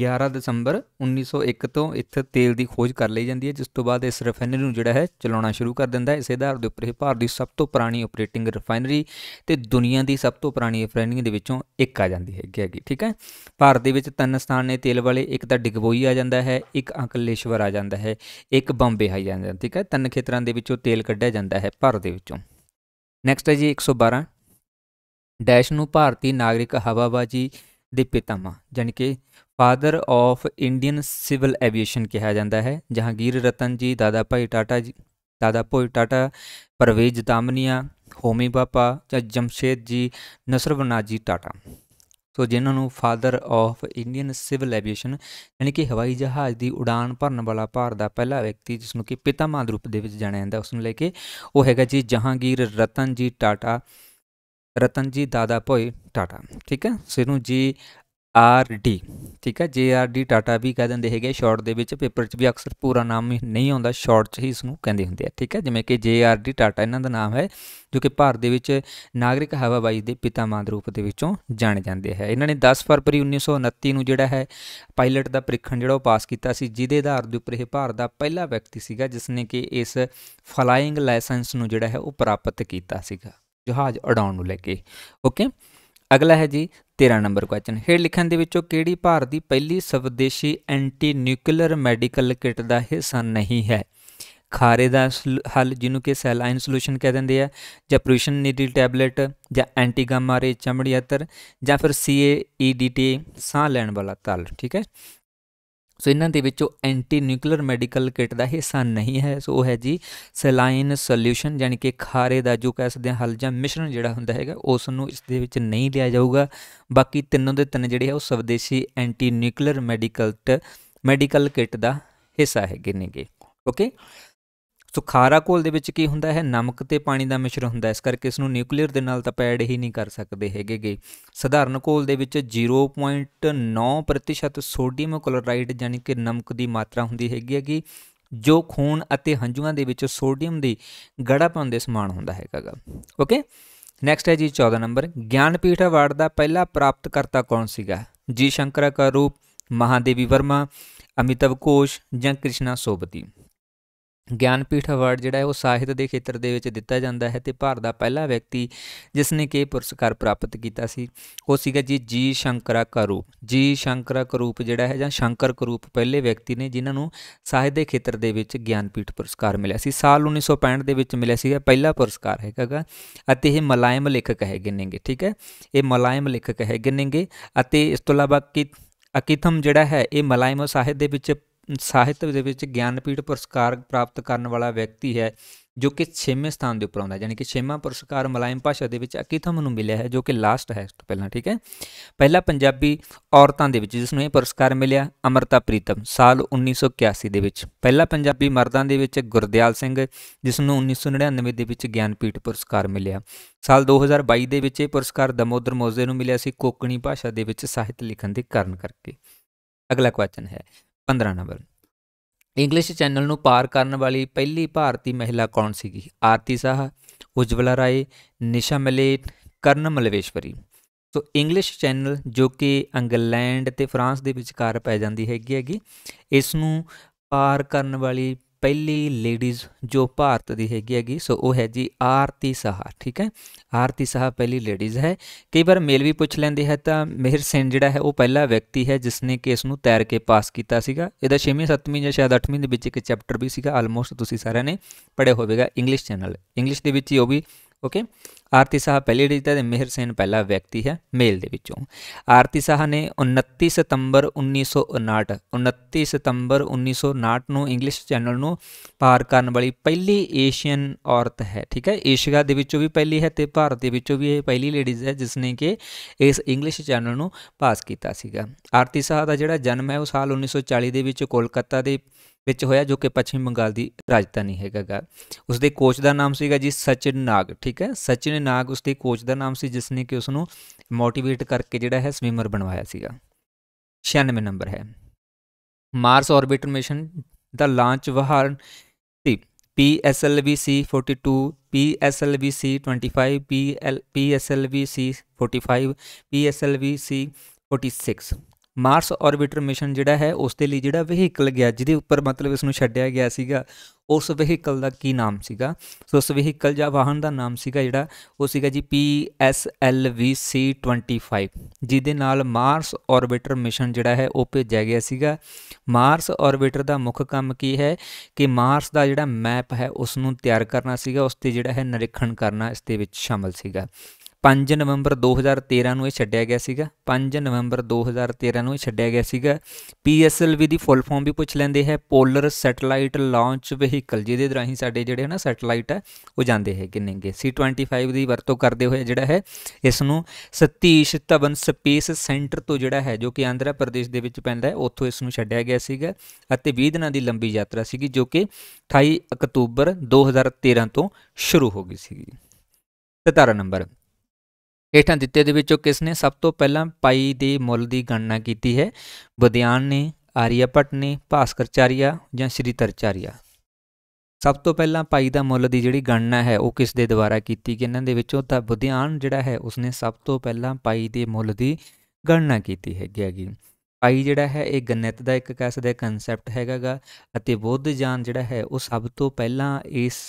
11 ਦਸੰਬਰ 1901 ਤੋਂ ਇੱਥੇ ਤੇਲ ਦੀ ਖੋਜ ਕਰ ਲਈ ਜਾਂਦੀ ਹੈ ਜਿਸ ਤੋਂ ਬਾਅਦ ਇਸ ਰਿਫਾਈਨਰੀ ਨੂੰ ਜਿਹੜਾ ਹੈ ਚਲਾਉਣਾ ਸ਼ੁਰੂ ਕਰ ਦਿੰਦਾ ਹੈ ਇਸੇ ਆਧਾਰ ਦੇ ਉੱਪਰ ਇਹ ਭਾਰਤ ਦੀ ਸਭ ਤੋਂ ਪੁਰਾਣੀ ਆਪਰੇਟਿੰਗ ਰਿਫਾਈਨਰੀ ਤੇ ਦੁਨੀਆ ਦੀ ਸਭ ਤੋਂ ਪੁਰਾਣੀ ਰਿਫਾਈਨਰੀ ਦੇ ਵਿੱਚੋਂ ਇੱਕ ਆ ਜਾਂਦੀ ਹੈਗੀ ਹੈਗੀ ਠੀਕ ਹੈ ਭਾਰਤ ਦੇ ਵਿੱਚ ਤਿੰਨ ਸਥਾਨ ਨੇ ਤੇਲ ਵਾਲੇ ਇੱਕ ਤਾਂ ਡਿਗਬੋਈ ਆ ਜਾਂਦਾ ਹੈ ਇੱਕ ਅੰਕਲੇਸ਼ਵਰ ਆ ਜਾਂਦਾ ਹੈ ਇੱਕ ਬੰਬੇ ਆ ਜਾਂਦਾ ਠੀਕ ਹੈ ਤਿੰਨ ਖੇਤਰਾਂ ਦੇ ਵਿੱਚੋਂ ਤੇਲ ਕੱਢਿਆ ਜਾਂਦਾ ਹੈ ਭਾਰਤ ਦੇ ਵਿੱਚੋਂ ਨੈਕਸਟ ਹੈ ਜੀ 112 ਡੈਸ਼ ਨੂੰ ਭਾਰਤੀ ਨਾਗਰਿਕ ਹਵਾਬਾਜੀ ਦੇ ਪਿਤਾਮਾ ਜਾਨੀ ਕਿ father of Indian civil aviation ਕਿਹਾ ਜਾਂਦਾ ਹੈ ਜਹਾਂਗੀਰ ਰਤਨ ਜੀ ਦਾਦਾ ਭਾਈ ਟਾਟਾ ਜੀ ਦਾਦਾ ਭਾਈ ਟਾਟਾ ਪਰਵੇਜ਼ ਦਾਮਨੀਆ ਹੋਮੀ ਬਾਪਾ ਜਾਂ ਜਮਸ਼ੇਦ ਜੀ ਨਸਰਵਨਾਜੀ ਟਾਟਾ ਸੋ ਜਿਨ੍ਹਾਂ ਨੂੰ father of Indian civil aviation ਯਾਨੀ ਕਿ ਹਵਾਈ ਜਹਾਜ਼ ਦੀ ਉਡਾਨ ਭਰਨ ਵਾਲਾ ਭਾਰਤ ਦਾ ਪਹਿਲਾ ਵਿਅਕਤੀ ਜਿਸ ਨੂੰ ਕਿ ਪਿਤਾਮਾ ਦੇ ਰੂਪ ਦੇ ਵਿੱਚ ਜਾਣਿਆ ਜਾਂਦਾ ਉਸ ਨੂੰ ਲੈ ਕੇ ਉਹ ਹੈਗਾ ਜੀ ਜਹਾਂਗੀਰ ਰਤਨ ਜੀ ਟਾਟਾ ਰਤਨ ਜੀ ਦਾਦਾ ਭੋਏ ਟਾਟਾ ਠੀਕ ਹੈ ਸਿਨੂੰ ਜੀ ਆਰ ਡੀ ਠੀਕ ਹੈ ਜੇ ਆਰ ਡੀ ਟਾਟਾ ਵੀ ਕਹਿ ਦਿੰਦੇ ਹੈਗੇ ਸ਼ਾਰਟ ਦੇ ਵਿੱਚ ਪੇਪਰ 'ਚ ਵੀ ਅਕਸਰ ਪੂਰਾ ਨਾਮ ਨਹੀਂ ਆਉਂਦਾ ਸ਼ਾਰਟ 'ਚ ਹੀ ਇਸ ਨੂੰ ਕਹਿੰਦੇ ਹੁੰਦੇ ਆ ਠੀਕ ਹੈ ਜਿਵੇਂ ਕਿ ਜੇ ਆਰ ਡੀ ਟਾਟਾ ਇਹਨਾਂ ਦਾ ਨਾਮ ਹੈ ਜੋ ਕਿ ਭਾਰਤ ਦੇ ਵਿੱਚ ਨਾਗਰਿਕ ਹਵਾਬਾਈ ਦੇ ਪਿਤਾ ਮਾਂ ਦੇ ਰੂਪ ਦੇ ਵਿੱਚੋਂ ਜਾਣੇ ਜਾਂਦੇ ਹੈ ਇਹਨਾਂ ਨੇ 10 ਫਰਵਰੀ 1929 ਨੂੰ ਜਿਹੜਾ ਹੈ ਪਾਇਲਟ ਦਾ ਪ੍ਰੀਖਣ ਜਿਹੜਾ ਉਹ ਪਾਸ ਕੀਤਾ ਸੀ ਜਿਹਦੇ ਆਧਾਰ ਦੇ ਉੱਪਰ ਇਹ ਭਾਰਤ ਦਾ ਪਹਿਲਾ ਵਿਅਕਤੀ ਸੀਗਾ ਜਿਸ ਨੇ ਕਿ ਇਸ ਫਲਾਈਂਗ ਲਾਇਸੈਂਸ ਨੂੰ ਜਿਹੜਾ ਹੈ ਉਹ ਪ੍ਰਾਪਤ ਕੀਤਾ ਸੀਗਾ ਜਹਾਜ਼ ਉਡਾਉਣ ਨੂੰ ਲੈ ਕੇ ਓਕੇ ਅਗਲਾ ਹੈ ਜੀ 13 ਨੰਬਰ ਕੁਐਸਚਨ ਹੇਠ ਲਿਖਣ ਦੇ ਵਿੱਚੋਂ ਕਿਹੜੀ ਭਾਰਤ ਦੀ ਪਹਿਲੀ ਸਵਦੇਸ਼ੀ ਐਂਟੀ ਨਿਊਕਲੀਅਰ ਮੈਡੀਕਲ ਕਿੱਟ ਦਾ ਹਿੱਸਾ ਨਹੀਂ ਹੈ ਖਾਰੇ ਦਾ ਹੱਲ ਜਿਹਨੂੰ ਕਿ ਸੈਲਾਈਨ ਸੋਲੂਸ਼ਨ ਕਹਿ ਦਿੰਦੇ ਆ ਜਾਂ ਪ੍ਰੂਸ਼ਨ ਨੀਡੀ ਟੈਬਲੇਟ ਜਾਂ ਐਂਟੀ ਗਾਮਾ ਰੇ ਚਮੜੀ ਅਤਰ ਜਾਂ ਫਿਰ ਸੀਏਈਡੀਟੀ e ਸਾਹ ਲੈਣ ਵਾਲਾ ਤਲ ਠੀਕ ਹੈ ਸੋ ਇਹਨਾਂ ਦੇ ਵਿੱਚੋਂ ਐਂਟੀ ਨਿਊਕਲੀਅਰ ਮੈਡੀਕਲ ਕਿਟ ਦਾ ਹਿੱਸਾ ਨਹੀਂ ਹੈ ਸੋ ਉਹ ਹੈ ਜੀ ਸਲਾਈਨ ਸੋਲੂਸ਼ਨ ਯਾਨੀ ਕਿ ਖਾਰੇ ਦਾ ਜੋ ਕਹਿ ਸਕਦੇ ਹਾਂ ਹਲ ਜਾਂ ਮਿਸ਼ਰਣ ਜਿਹੜਾ ਹੁੰਦਾ ਹੈਗਾ ਉਸ ਨੂੰ ਇਸ ਦੇ ਵਿੱਚ ਨਹੀਂ ਲਿਆ ਜਾਊਗਾ ਬਾਕੀ ਤਿੰਨੋਂ ਦੇ ਤਿੰਨ ਜਿਹੜੇ ਆ ਉਹ ਸਵਦੇਸ਼ੀ anti nuclear medical medical kit ਦਾ ਹਿੱਸਾ ਹੈਗੇ ਨੇਗੇ ਓਕੇ ਸੋ ਖਾਰਾ ਘੋਲ ਦੇ ਵਿੱਚ ਕੀ ਹੁੰਦਾ ਹੈ ਨਮਕ ਤੇ ਪਾਣੀ ਦਾ ਮਿਸ਼ਰਣ ਹੁੰਦਾ ਇਸ ਕਰਕੇ ਇਸ ਨੂੰ ਨਿਊਕਲੀਅਰ ਦੇ ਨਾਲ ਤਾਂ ਪੈਡ ਹੀ ਨਹੀਂ ਕਰ ਸਕਦੇ ਹੈਗੇਗੇ ਸਧਾਰਨ ਘੋਲ ਦੇ ਵਿੱਚ 0.9% ਸੋਡੀਅਮ ਕਲੋਰਾਈਡ ਯਾਨੀ ਕਿ ਨਮਕ ਦੀ ਮਾਤਰਾ ਹੁੰਦੀ ਹੈਗੀ ਹੈਗੀ ਜੋ ਖੂਨ ਅਤੇ ਹੰਝੂਆਂ ਦੇ ਵਿੱਚ ਸੋਡੀਅਮ ਦੀ ਪਾਉਣ ਦੇ ਸਮਾਨ ਹੁੰਦਾ ਹੈਗਾਗਾ ਓਕੇ ਨੈਕਸਟ ਹੈ ਜੀ 14 ਨੰਬਰ ਗਿਆਨਪੀਠ ਅਵਾਰਡ ਦਾ ਪਹਿਲਾ ਪ੍ਰਾਪਤਕਰਤਾ ਕੌਣ ਸੀਗਾ ਜੀ ਸ਼ੰਕਰਾ ਕਰੂਪ ਮਹਾਦੇਵੀ ਵਰਮਾ ਅਮਿਤਵ ਕੋਸ਼ ਜਾਂ ਕ੍ਰਿਸ਼ਨਾ ਸੋਬਤੀ ਗਿਆਨਪੀਠ ਅਵਾਰਡ ਜਿਹੜਾ ਹੈ ਉਹ ਸਾਹਿਤ ਦੇ ਖੇਤਰ ਦੇ ਵਿੱਚ ਦਿੱਤਾ ਜਾਂਦਾ ਹੈ ਤੇ ਭਾਰਤ ਦਾ ਪਹਿਲਾ ਵਿਅਕਤੀ ਜਿਸ ਨੇ ਕਿ ਪੁਰਸਕਾਰ ਪ੍ਰਾਪਤ ਕੀਤਾ ਸੀ ਉਹ ਸੀਗਾ ਜੀ ਜੀ ਸ਼ੰਕਰਾ ਕਰੂਪ ਜੀ ਸ਼ੰਕਰਾ ਕਰੂਪ ਜਿਹੜਾ ਹੈ ਜਾਂ ਸ਼ੰਕਰ ਕਰੂਪ ਪਹਿਲੇ ਵਿਅਕਤੀ ਨੇ ਜਿਨ੍ਹਾਂ ਨੂੰ ਸਾਹਿਤ ਦੇ ਖੇਤਰ ਦੇ ਵਿੱਚ ਗਿਆਨਪੀਠ ਪੁਰਸਕਾਰ ਮਿਲਿਆ ਸੀ ਸਾਲ 1965 ਦੇ ਵਿੱਚ ਮਿਲਿਆ ਸੀਗਾ ਪਹਿਲਾ ਪੁਰਸਕਾਰ ਹੈਗਾਗਾ ਅਤੇ ਇਹ ਮਲਾਇਮ ਲੇਖਕ ਹੈ ਗਿਣਨਗੇ ਠੀਕ ਹੈ ਇਹ ਮਲਾਇਮ ਲੇਖਕ ਹੈ ਗਿਣਨਗੇ ਅਤੇ ਇਸ ਤੋਂ ਇਲਾਵਾ ਕਿ ਅਕਿਥਮ ਜਿਹੜਾ ਹੈ ਇਹ ਮਲਾਇਮ ਸਾਹਿਤ ਦੇ ਵਿੱਚ ਸਾਹਿਤ ਦੇ ਵਿੱਚ ਗਿਆਨਪੀਠ ਪੁਰਸਕਾਰ ਪ੍ਰਾਪਤ ਕਰਨ ਵਾਲਾ ਵਿਅਕਤੀ ਹੈ ਜੋ ਕਿ 6ਵੇਂ ਸਥਾਨ ਦੇ ਉੱਪਰ ਆਉਂਦਾ ਯਾਨੀ ਕਿ 6ਵਾਂ ਪੁਰਸਕਾਰ ਮਲਾਇਮ ਭਾਸ਼ਾ ਦੇ ਵਿੱਚ ਅਕੀਥਮ ਨੂੰ ਮਿਲਿਆ ਹੈ ਜੋ ਕਿ ਲਾਸਟ ਹੈ ਇਸ ਤੋਂ ਪਹਿਲਾਂ ਠੀਕ ਹੈ ਪਹਿਲਾ ਪੰਜਾਬੀ ਔਰਤਾਂ ਦੇ ਵਿੱਚ ਜਿਸ ਨੂੰ ਇਹ ਪੁਰਸਕਾਰ ਮਿਲਿਆ ਅਮਰਤਾ ਪ੍ਰੀਤਮ ਸਾਲ 1981 ਦੇ ਵਿੱਚ ਪਹਿਲਾ ਪੰਜਾਬੀ ਮਰਦਾਂ ਦੇ ਵਿੱਚ ਗੁਰਦਿਆਲ ਸਿੰਘ ਜਿਸ ਨੂੰ 1999 ਦੇ ਵਿੱਚ ਗਿਆਨਪੀਠ ਪੁਰਸਕਾਰ ਮਿਲਿਆ ਸਾਲ 2022 ਦੇ ਵਿੱਚ ਇਹ ਪੁਰਸਕਾਰ ਦਮੋਦਰ ਮੋਜ਼ੇ ਨੂੰ ਮਿਲਿਆ ਸੀ ਕੋਕਣੀ ਭਾਸ਼ਾ ਦੇ ਵਿੱਚ ਸਾਹਿਤ ਲਿਖਣ ਦੇ ਕਾਰਨ ਕਰਕੇ ਅਗਲਾ ਕੁਐਸਚਨ ਹੈ 15 ਨੰਬਰ ਇੰਗਲਿਸ਼ ਚੈਨਲ ਨੂੰ ਪਾਰ ਕਰਨ ਵਾਲੀ ਪਹਿਲੀ ਭਾਰਤੀ ਮਹਿਲਾ ਕੌਣ ਸੀਗੀ ਆਰਤੀ ਸਾਹ ਉਜਵਲਾ ਰਾਏ ਨਿਸ਼ਾ ਮਲੇਟ ਕਰਨ ਮਲਵੇਸ਼ਵਰੀ ਸੋ ਇੰਗਲਿਸ਼ ਚੈਨਲ ਜੋ ਕਿ ਇੰਗਲੈਂਡ ਤੇ ਫਰਾਂਸ ਦੇ ਵਿਚਕਾਰ ਪੈ ਜਾਂਦੀ ਹੈਗੀ ਹੈਗੀ ਇਸ ਨੂੰ ਪਾਰ ਕਰਨ ਵਾਲੀ ਪਹਿਲੀ ਲੇਡੀਜ਼ ਜੋ ਭਾਰਤ ਦੀ ਹੈਗੀ ਹੈਗੀ ਸੋ ਉਹ ਹੈ ਜੀ ਆਰਤੀ ਸਾਹਾ ਠੀਕ ਹੈ ਆਰਤੀ ਸਾਹਾ ਪਹਿਲੀ ਲੇਡੀਜ਼ ਹੈ ਕਈ ਵਾਰ ਮੇਲ ਵੀ ਪੁੱਛ ਲੈਂਦੇ ਹੈ ਤਾਂ ਮਿਹਰ ਸਿੰਘ ਜਿਹੜਾ ਹੈ ਉਹ ਪਹਿਲਾ ਵਿਅਕਤੀ ਹੈ ਜਿਸ ਨੇ ਕੇਸ ਨੂੰ ਤੈਰ ਕੇ ਪਾਸ ਕੀਤਾ ਸੀਗਾ ਇਹਦਾ 6ਵੀਂ 7ਵੀਂ ਜਾਂ ਸ਼ਾਇਦ 8ਵੀਂ ਦੇ ਵਿੱਚ ਇੱਕ ਚੈਪਟਰ ਵੀ ਸੀਗਾ ਆਲਮੋਸਟ ਤੁਸੀਂ ਸਾਰਿਆਂ ਨੇ ਪੜ੍ਹਿਆ ਹੋਵੇਗਾ ਇੰਗਲਿਸ਼ ਚੈਨਲ ਇੰਗਲਿਸ਼ ਦੇ ਵਿੱਚ ਹੀ ਉਹ ਵੀ ਓਕੇ ਆਰਤੀ ਸਾਹ ਪਹਿਲੀ ਡਿਜੀਟ ਦੇ ਮਿਹਰ ਸੈਨ ਪਹਿਲਾ ਵਿਅਕਤੀ ਹੈ ਮੇਲ ਦੇ ਵਿੱਚੋਂ ਆਰਤੀ ਸਾਹ ਨੇ 29 ਸਤੰਬਰ 1959 29 ਸਤੰਬਰ 1959 ਨੂੰ ਇੰਗਲਿਸ਼ ਚੈਨਲ ਨੂੰ ਪਾਰ ਕਰਨ ਵਾਲੀ ਪਹਿਲੀ ਏਸ਼ੀਅਨ ਔਰਤ ਹੈ ਠੀਕ ਹੈ ਏਸ਼ੀਆ ਦੇ ਵਿੱਚੋਂ ਵੀ ਪਹਿਲੀ ਹੈ ਤੇ ਭਾਰਤ ਦੇ ਵਿੱਚੋਂ ਵੀ ਇਹ ਪਹਿਲੀ ਲੇਡੀਜ਼ ਹੈ ਜਿਸ ਨੇ ਕਿ ਇਸ ਇੰਗਲਿਸ਼ ਚੈਨਲ ਨੂੰ ਪਾਸ ਕੀਤਾ ਸੀਗਾ ਆਰਤੀ ਸਾਹ ਦਾ ਜਿਹੜਾ ਜਨਮ ਹੈ ਉਹ ਸਾਲ 1940 ਦੇ ਵਿੱਚ ਕੋਲਕਾਤਾ ਦੇ ਵਿੱਚ ਹੋਇਆ ਜੋ ਕਿ ਪੱਛਮੀ ਬੰਗਾਲ ਦੀ ਰਾਜਧਾਨੀ ਹੈਗਾਗਾ ਉਸ ਦੇ ਕੋਚ ਦਾ ਨਾਮ ਸੀਗਾ ਜੀ ਸਚਿਨ ਨਾਗ ਠੀਕ ਹੈ ਸਚਿਨ ਨਾਗ ਉਸ ਦੇ ਕੋਚ ਦਾ ਨਾਮ ਸੀ ਜਿਸ ਨੇ ਕਿ ਉਸ ਨੂੰ ਮੋਟੀਵੇਟ ਕਰਕੇ ਜਿਹੜਾ ਹੈ ਸਵਿਮਰ ਬਣਵਾਇਆ ਸੀਗਾ 96 ਨੰਬਰ ਹੈ ਮਾਰਸ ਆਰਬਿਟਰ ਮਿਸ਼ਨ ਦਾ ਲਾਂਚ ਵਹਾਰਨ ਸੀ pslv C42 pslv C25 PL pslv C45 PSLV-C 46 Mars orbiter mission ਜਿਹੜਾ ਹੈ ਉਸ ਦੇ ਲਈ ਜਿਹੜਾ ਵਹੀਕਲ ਗਿਆ ਜਿਹਦੇ ਉੱਪਰ ਮਤਲਬ ਇਸ ਨੂੰ ਛੱਡਿਆ ਗਿਆ ਸੀਗਾ ਉਸ ਵਹੀਕਲ ਦਾ ਕੀ ਨਾਮ ਸੀਗਾ ਸੋ ਉਸ ਵਹੀਕਲ ਜਾਂ ਵਾਹਨ ਦਾ ਨਾਮ ਸੀਗਾ ਜਿਹੜਾ ਉਹ ਸੀਗਾ ਜੀ PSLVC25 ਜਿਹਦੇ ਨਾਲ ਮਾਰਸ ਆਰਬਿਟਰ ਮਿਸ਼ਨ ਜਿਹੜਾ ਹੈ ਉਹ ਭੇਜਿਆ ਗਿਆ ਸੀਗਾ ਮਾਰਸ ਆਰਬਿਟਰ ਦਾ ਮੁੱਖ ਕੰਮ ਕੀ ਹੈ ਕਿ ਮਾਰਸ ਦਾ ਜਿਹੜਾ ਮੈਪ ਹੈ ਉਸ ਨੂੰ ਤਿਆਰ ਕਰਨਾ ਸੀਗਾ ਉਸ ਤੇ ਜਿਹੜਾ ਹੈ ਨਿਰੀਖਣ ਕਰਨਾ ਇਸ ਦੇ ਵਿੱਚ ਸ਼ਾਮਲ ਸੀਗਾ 5 ਨਵੰਬਰ 2013 ਨੂੰ ਇਹ ਛੱਡਿਆ ਗਿਆ ਸੀਗਾ 5 ਨਵੰਬਰ 2013 ਨੂੰ ਇਹ ਛੱਡਿਆ ਗਿਆ ਸੀਗਾ ਪੀਐਸਐਲਵੀ ਦੀ ਫੁੱਲ ਫਾਰਮ ਵੀ ਪੁੱਛ ਲੈਂਦੇ ਹੈ ਪੋਲਰ ਸੈਟਲਾਈਟ ਲਾਂਚ ਵਹੀਕਲ ਜਿਹਦੇ ਦਰਾਹੀ ਸਾਡੇ ਜਿਹੜੇ ਹਨਾ ਸੈਟਲਾਈਟ ਆ ਉਹ ਜਾਂਦੇ ਹੈ ਕਿੰਨੇਗੇ C25 ਦੀ ਵਰਤੋਂ ਕਰਦੇ ਹੋਏ ਜਿਹੜਾ ਹੈ ਇਸ ਨੂੰ ਸਤੀਸ਼ ਧਵਨ ਸਪੇਸ ਸੈਂਟਰ ਤੋਂ ਜਿਹੜਾ ਹੈ ਜੋ ਕਿ ਆਂਧਰਾ ਪ੍ਰਦੇਸ਼ ਦੇ ਵਿੱਚ ਪੈਂਦਾ ਹੈ ਉੱਥੋਂ ਇਸ ਨੂੰ ਛੱਡਿਆ ਗਿਆ ਸੀਗਾ ਅਤੇ 20 ਦਿਨਾਂ ਦੀ ਲੰਬੀ ਯਾਤਰਾ ਸੀਗੀ ਜੋ ਕਿ 28 ਅਕਤੂਬਰ 2013 ਤੋਂ ਸ਼ੁਰੂ ਹੋ ਗਈ ਸੀਗੀ 17 ਨੰਬਰ ਹੇਠਾਂ ਦਿੱਤੇ ਦੇ ਵਿੱਚੋਂ ਕਿਸ ਨੇ ਸਭ ਤੋਂ ਪਹਿਲਾਂ ਪਾਈ ਦੇ ਮੁੱਲ ਦੀ ਗਣਨਾ ਕੀਤੀ ਹੈ ਵਿਦਿਆਨ ਨੇ ਆਰੀਆਭੱਟ ਨੇ ਚਾਰੀਆ ਜਾਂ ਸ਼੍ਰੀ ਤਰਚਾਰੀਆ ਸਭ ਤੋਂ ਪਹਿਲਾਂ ਪਾਈ ਦਾ ਮੁੱਲ ਦੀ ਜਿਹੜੀ ਗਣਨਾ ਹੈ ਉਹ ਕਿਸ ਦੇ ਦੁਆਰਾ ਕੀਤੀ ਗਈ ਇਹਨਾਂ ਦੇ ਵਿੱਚੋਂ ਤਾਂ ਵਿਦਿਆਨ ਜਿਹੜਾ ਹੈ ਉਸਨੇ ਸਭ ਤੋਂ ਪਹਿਲਾਂ ਪਾਈ ਦੇ ਮੁੱਲ ਦੀ ਗਣਨਾ ਕੀਤੀ ਹੈਗੀ ਜੀ ਪਾਈ ਜਿਹੜਾ ਹੈ ਇਹ ਗਣਿਤ ਦਾ ਇੱਕ ਕਿਸਮ ਦਾ ਕਨਸੈਪਟ ਹੈਗਾਗਾ ਅਤੇ ਬੁੱਧ ਜਾਨ ਜਿਹੜਾ ਹੈ ਉਹ ਸਭ ਤੋਂ ਪਹਿਲਾਂ ਇਸ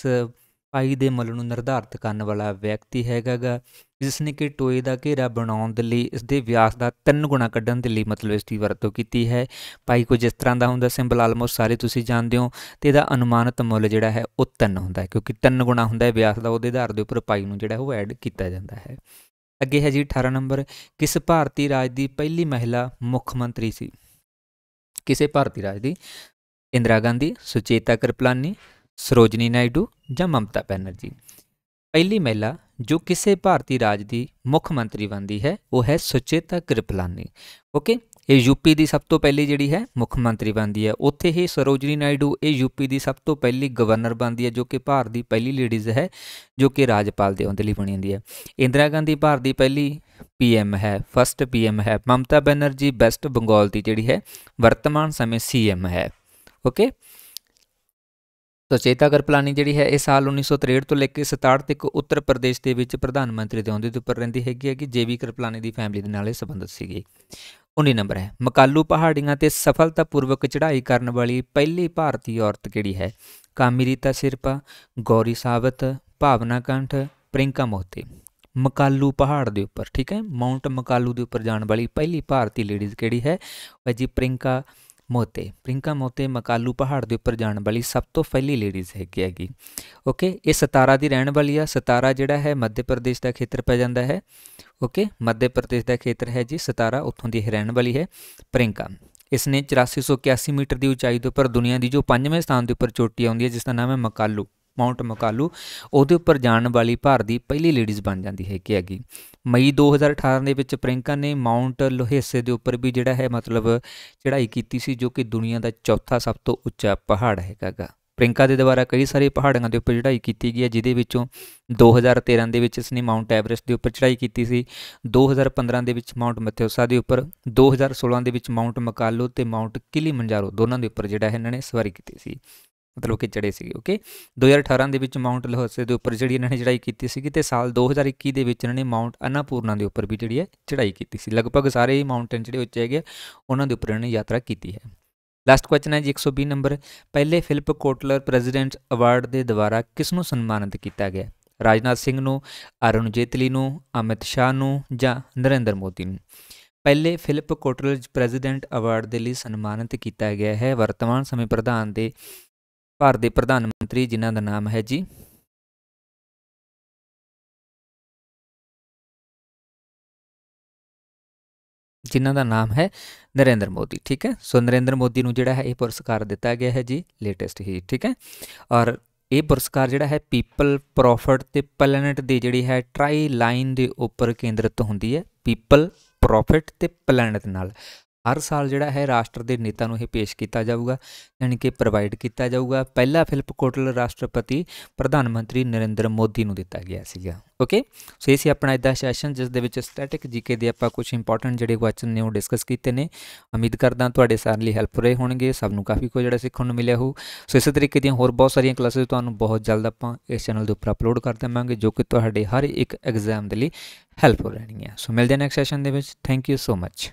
ਪਾਈ ਦੇ ਮੁੱਲ ਨੂੰ ਨਿਰਧਾਰਤ ਕਰਨ ਵਾਲਾ ਵਿਅਕਤੀ ਹੈਗਾਗਾ ਜਿਸ ਨੇ ਕਿ ਟੋਏ ਦਾ ਘੇਰਾ ਬਣਾਉਣ ਦੇ ਲਈ ਇਸ ਦੇ ਵਿਆਸ ਦਾ 3 ਗੁਣਾ ਕੱਢਣ ਦੇ ਲਈ ਮਤਲਬ ਇਸ ਦੀ ਵਰਤੋਂ ਕੀਤੀ ਹੈ ਪਾਈ ਕੋ ਜਿਸ ਤਰ੍ਹਾਂ ਦਾ ਹੁੰਦਾ ਸਿੰਬਲ ਆਲਮੋਸਟ ਸਾਰੇ ਤੁਸੀਂ ਜਾਣਦੇ ਹੋ ਤੇ ਇਹਦਾ ਅਨੁਮਾਨਿਤ ਮੁੱਲ ਜਿਹੜਾ ਹੈ ਉਹ 3 ਹੁੰਦਾ ਹੈ ਕਿਉਂਕਿ 3 ਗੁਣਾ ਹੁੰਦਾ ਹੈ ਵਿਆਸ ਦਾ ਉਹਦੇ ਆਧਾਰ ਦੇ ਉੱਪਰ ਪਾਈ ਨੂੰ ਜਿਹੜਾ ਉਹ ਐਡ ਕੀਤਾ ਜਾਂਦਾ ਹੈ ਅੱਗੇ ਹੈ ਜੀ 18 ਨੰਬਰ ਕਿਸ ਭਾਰਤੀ ਰਾਜ ਦੀ ਪਹਿਲੀ ਮਹਿਲਾ ਮੁੱਖ ਮੰਤਰੀ ਸੀ ਕਿਸੇ ਭਾਰਤੀ ਰਾਜ ਦੀ ਇੰਦਰਾ ਗਾਂਧੀ ਸੁਚੇਤਾ ਕਿਰਪਲਾਨੀ ਸਰੋਜਨੀ ਨਾਇਡੂ ਜਾਂ ਮਮਤਾ ਬੈਨਰਜੀ ਪਹਿਲੀ ਮਹਿਲਾ ਜੋ ਕਿਸੇ ਭਾਰਤੀ ਰਾਜ ਦੀ ਮੁੱਖ ਮੰਤਰੀ ਬਣਦੀ ਹੈ ਉਹ ਹੈ ਸੁਚੇਤਾ ਕਿਰਪਲਾਨੀ ਓਕੇ ਇਹ ਯੂਪੀ ਦੀ ਸਭ ਤੋਂ ਪਹਿਲੀ ਜਿਹੜੀ ਹੈ ਮੁੱਖ ਮੰਤਰੀ ਬਣਦੀ ਹੈ ਉੱਥੇ ਹੀ ਸਰੋਜਨੀ ਨਾਇਡੂ ਇਹ ਯੂਪੀ ਦੀ ਸਭ ਤੋਂ ਪਹਿਲੀ ਗਵਰਨਰ ਬਣਦੀ ਹੈ ਜੋ ਕਿ ਭਾਰਤ ਦੀ ਪਹਿਲੀ ਲੇਡੀਜ਼ ਹੈ ਜੋ ਕਿ ਰਾਜਪਾਲ ਦੇ ਉਹਦੇ ਲਈ ਬਣੀ ਹੁੰਦੀ ਹੈ ਇੰਦਰਾ ਗਾਂਧੀ ਭਾਰਤ ਦੀ ਪਹਿਲੀ ਪੀਐਮ ਹੈ ਫਰਸਟ ਪੀਐਮ ਹੈ ਮਮਤਾ ਬੈਨਰਜੀ ਬੈਸਟ ਬੰਗਾਲ ਦੀ ਜਿਹੜੀ ਹੈ ਵਰਤਮਾਨ ਸਮੇਂ ਸੀਐਮ ਹੈ ਓਕੇ ਚੇਤਾਗਰ ਕਰਪਲਾਨੀ ਜਿਹੜੀ ਹੈ ਇਹ ਸਾਲ 1963 ਤੋਂ ਲੈ ਕੇ 67 ਤੱਕ ਉੱਤਰ ਪ੍ਰਦੇਸ਼ ਦੇ ਵਿੱਚ ਪ੍ਰਧਾਨ ਮੰਤਰੀ ਦੇ ਅਹੁਦੇ ਤੋਂ ਉੱਪਰ ਰਹਿੰਦੀ ਹੈਗੀ ਹੈ ਕਿ ਜੇਵੀ ਕਰਪਲਾਨੀ ਦੀ ਫੈਮਿਲੀ ਦੇ ਨਾਲ ਇਹ ਸੰਬੰਧਿਤ ਸੀਗੀ 19 ਨੰਬਰ ਹੈ ਮਕਾਲੂ ਪਹਾੜੀਆਂ ਤੇ ਸਫਲਤਾਪੂਰਵਕ ਚੜ੍ਹਾਈ ਕਰਨ ਵਾਲੀ ਪਹਿਲੀ ਭਾਰਤੀ ਔਰਤ ਕਿਹੜੀ ਹੈ ਕਾਮੀਰੀਤਾ ਸਿਰਪਾ ਗੌਰੀ ਸਾਵਤ ਭਾਵਨਾ ਕੰਠ ਪ੍ਰਿੰਕਾ ਮੋਹਤੇ ਮਕਾਲੂ ਪਹਾੜ ਦੇ ਉੱਪਰ ਠੀਕ ਹੈ ਮਾਉਂਟ ਮਕਾਲੂ ਦੇ ਉੱਪਰ ਜਾਣ ਵਾਲੀ ਪਹਿਲੀ ਭਾਰਤੀ ਲੇਡੀਜ਼ ਕਿਹੜੀ ਹੈ ਜੀ ਪ੍ਰਿੰਕਾ ਮੋਤੇ ਪ੍ਰਿੰਕਾ ਮੋਤੇ ਮਕਾਲੂ ਪਹਾੜ ਦੇ ਉੱਪਰ ਜਾਣ ਵਾਲੀ ਸਭ ਤੋਂ ਪਹਿਲੀ ਲੇਡੀਜ਼ ਹੈਗੀ ਹੈਗੀ ਓਕੇ ਇਹ ਸਤਾਰਾ ਦੀ ਰਹਿਣ ਵਾਲੀ ਆ ਸਤਾਰਾ ਜਿਹੜਾ ਹੈ ਮੱਧ ਪ੍ਰਦੇਸ਼ ਦਾ ਖੇਤਰ ਪੈ ਜਾਂਦਾ ਹੈ ਓਕੇ ਮੱਧ ਪ੍ਰਦੇਸ਼ ਦਾ ਖੇਤਰ ਹੈ ਜੀ ਸਤਾਰਾ ਉੱਥੋਂ ਦੀ ਰਹਿਣ ਵਾਲੀ ਹੈ ਪ੍ਰਿੰਕਾ ਇਸ ਨੇ 8481 ਮੀਟਰ ਦੀ ਉਚਾਈ ਦੇ ਉੱਪਰ ਦੁਨੀਆ ਦੀ ਜੋ ਪੰਜਵੇਂ ਸਥਾਨ ਦੇ ਉੱਪਰ ਚੋਟੀ ਆਉਂਦੀ ਹੈ ਜਿਸ ਦਾ ਨਾਮ ਹੈ ਮਕਾਲੂ ਮਾਉਂਟ ਮਕਾਲੂ ਉਹਦੇ ਉੱਪਰ ਜਾਣ ਵਾਲੀ ਭਾਰ ਦੀ ਪਹਿਲੀ ਲੇਡੀਜ਼ ਬਣ ਜਾਂਦੀ ਹੈ ਕਿ ਹੈਗੀ ਮਈ 2018 ਦੇ ਵਿੱਚ ਪ੍ਰਿੰਕਾ ਨੇ ਮਾਉਂਟ ਲੋਹੇਸੇ ਦੇ ਉੱਪਰ ਵੀ ਜਿਹੜਾ ਹੈ ਮਤਲਬ ਚੜ੍ਹਾਈ ਕੀਤੀ ਸੀ ਜੋ ਕਿ ਦੁਨੀਆ ਦਾ ਚੌਥਾ ਸਭ ਤੋਂ ਉੱਚਾ ਪਹਾੜ ਹੈਗਾਗਾ ਪ੍ਰਿੰਕਾ ਦੇ ਦੁਆਰਾ ਕਈ ਸਾਰੇ ਪਹਾੜਾਂ ਦੇ ਉੱਪਰ ਚੜ੍ਹਾਈ ਕੀਤੀ ਗਈ ਹੈ ਜਿਦੇ ਵਿੱਚੋਂ 2013 ਦੇ ਵਿੱਚ ਇਸਨੇ ਮਾਉਂਟ ਐਵਰੈਸਟ ਦੇ ਉੱਪਰ ਚੜ੍ਹਾਈ ਕੀਤੀ ਸੀ 2015 ਦੇ ਵਿੱਚ ਮਾਉਂਟ ਮਥਿਓਸਾ ਦੇ ਉੱਪਰ 2016 ਦੇ ਵਿੱਚ ਮਾਉਂਟ ਮਕਾਲੋ ਤੇ ਮਾਉਂਟ ਕਿਲੀਮੰਜਾਰੋ ਦੋਨਾਂ ਦੇ ਉੱਪਰ ਜਿਹੜਾ ਹੈ ਇਹਨਾਂ ਨੇ ਸਵਾਰੀ ਕੀਤੀ ਸੀ ਮਤਲਬ ਕਿ ਚੜੇ ਸੀਗੇ ਓਕੇ 2018 ਦੇ ਵਿੱਚ ਮਾਉਂਟ ਲੋਹਸੇ ਦੇ ਉੱਪਰ ਜਿਹੜੀ ਇਹਨਾਂ ਨੇ ਚੜਾਈ ਕੀਤੀ ਸੀਗੀ ਤੇ ਸਾਲ 2021 ਦੇ ਵਿੱਚ ਇਹਨਾਂ ਨੇ ਮਾਉਂਟ ਅਨਾਪੂਰਨਾ ਦੇ ਉੱਪਰ ਵੀ ਜਿਹੜੀ ਹੈ ਚੜਾਈ ਕੀਤੀ ਸੀ ਲਗਭਗ ਸਾਰੇ ਹੀ ਮਾਉਂਟਨ ਜਿਹੜੇ ਉੱਚੇ ਹੈਗੇ ਉਹਨਾਂ ਦੇ ਉੱਪਰ ਇਹਨਾਂ ਨੇ ਯਾਤਰਾ ਕੀਤੀ ਹੈ ਲਾਸਟ ਕੁਐਸਚਨ ਹੈ ਜੀ 120 ਨੰਬਰ ਪਹਿਲੇ ਫਿਲਿਪ ਕੋਟਲਰ ਪ੍ਰੈਜ਼ੀਡੈਂਟ ਅਵਾਰਡ ਦੇ ਦੁਆਰਾ ਕਿਸ ਨੂੰ ਸਨਮਾਨਿਤ ਕੀਤਾ ਗਿਆ ਰਾਜਨਾਥ ਸਿੰਘ ਨੂੰ ਅਰੁਣ ਜੇਤਲੀ ਨੂੰ ਅਮਿਤ ਸ਼ਾਹ ਨੂੰ ਜਾਂ ਨਰਿੰਦਰ ਮੋਦੀ ਨੂੰ ਪਹਿਲੇ ਫਿਲਿਪ ਕੋਟਲਰ ਪ੍ਰੈਜ਼ੀਡੈਂਟ ਅਵਾਰਡ ਦੇ ਲਈ ਸਨਮਾਨਿਤ ਕੀਤਾ ਗਿਆ ਹੈ ਵਰਤਮਾਨ ਸਮੇਂ ਪ੍ਰਧਾਨ ਦੇ ਭਾਰਤ ਦੇ ਪ੍ਰਧਾਨ ਮੰਤਰੀ ਜਿਨ੍ਹਾਂ ਦਾ ਨਾਮ ਹੈ ਜੀ ਜਿਨ੍ਹਾਂ ਦਾ ਨਾਮ ਹੈ ਨਰਿੰਦਰ ਮੋਦੀ ਠੀਕ ਹੈ ਸੋ ਨਰਿੰਦਰ ਮੋਦੀ ਨੂੰ ਜਿਹੜਾ ਹੈ ਇਹ ਪੁਰਸਕਾਰ ਦਿੱਤਾ ਗਿਆ ਹੈ ਜੀ ਲੇਟੈਸਟ ਹੀ ਠੀਕ ਹੈ ਔਰ ਇਹ ਪੁਰਸਕਾਰ ਜਿਹੜਾ ਹੈ ਪੀਪਲ ਪ੍ਰੋਫਿਟ ਤੇ ਪਲੈਨਟ ਦੀ ਜਿਹੜੀ ਹੈ ਟ੍ਰਾਈ ਲਾਈਨ ਦੇ ਉੱਪਰ ਕੇਂਦਰਿਤ ਹੁੰਦੀ ਹੈ ਪੀਪਲ ਪ੍ਰੋਫਿਟ ਤੇ ਪਲੈਨਟ ਨਾਲ ਹਰ ਸਾਲ ਜਿਹੜਾ ਹੈ ਰਾਸ਼ਟਰ ਦੇ ਨੇਤਾ ਨੂੰ ਇਹ ਪੇਸ਼ ਕੀਤਾ ਜਾਊਗਾ ਯਾਨੀ ਕਿ ਪ੍ਰੋਵਾਈਡ ਕੀਤਾ ਜਾਊਗਾ ਪਹਿਲਾ ਫਿਲਪ ਕੋਟਲ ਰਾਸ਼ਟਰਪਤੀ ਪ੍ਰਧਾਨ ਮੰਤਰੀ ਨਰਿੰਦਰ ਮੋਦੀ ਨੂੰ ਦਿੱਤਾ ਗਿਆ ਸੀਗਾ ਓਕੇ ਸੋ ਇਹ ਸੀ ਆਪਣਾ ਇਦਾਂ ਸੈਸ਼ਨ ਜਿਸ ਦੇ ਵਿੱਚ ਸਟੈਟਿਕ ਜੀਕੇ ਦੇ ਆਪਾਂ ਕੁਝ ਇੰਪੋਰਟੈਂਟ ਜਿਹੜੇ ਕੁਐਸਚਨ ਨੇ ਉਹ ਡਿਸਕਸ ਕੀਤੇ ਨੇ ਉਮੀਦ ਕਰਦਾ ਤੁਹਾਡੇ ਸਾਰਿਆਂ ਲਈ ਹੈਲਪਫੁਲ ਹੋਣਗੇ ਸਭ ਨੂੰ ਕਾਫੀ ਕੁਝ ਜਿਹੜਾ ਸਿੱਖਣ ਨੂੰ ਮਿਲਿਆ ਹੋ ਸੋ ਇਸੇ ਤਰੀਕੇ ਦੀਆਂ ਹੋਰ ਬਹੁਤ ਸਾਰੀਆਂ ਕਲਾਸਾਂ ਤੁਹਾਨੂੰ ਬਹੁਤ ਜਲਦ ਆਪਾਂ ਇਸ ਚੈਨਲ ਦੇ ਉੱਪਰ ਅਪਲੋਡ ਕਰ ਦੇਵਾਂਗੇ ਜੋ ਕਿ ਤੁਹਾਡੇ ਹਰ ਇੱਕ ਐਗਜ਼ਾਮ ਦੇ ਲਈ ਹੈਲਪਫੁਲ ਰਹਿਣਗੀਆਂ ਸੋ ਮਿਲਦੇ ਹਾਂ ਨੈਕਸਟ ਸੈਸ਼ਨ ਦੇ ਵਿੱਚ ਥੈਂਕ ਯੂ ਸੋ ਮੱਚ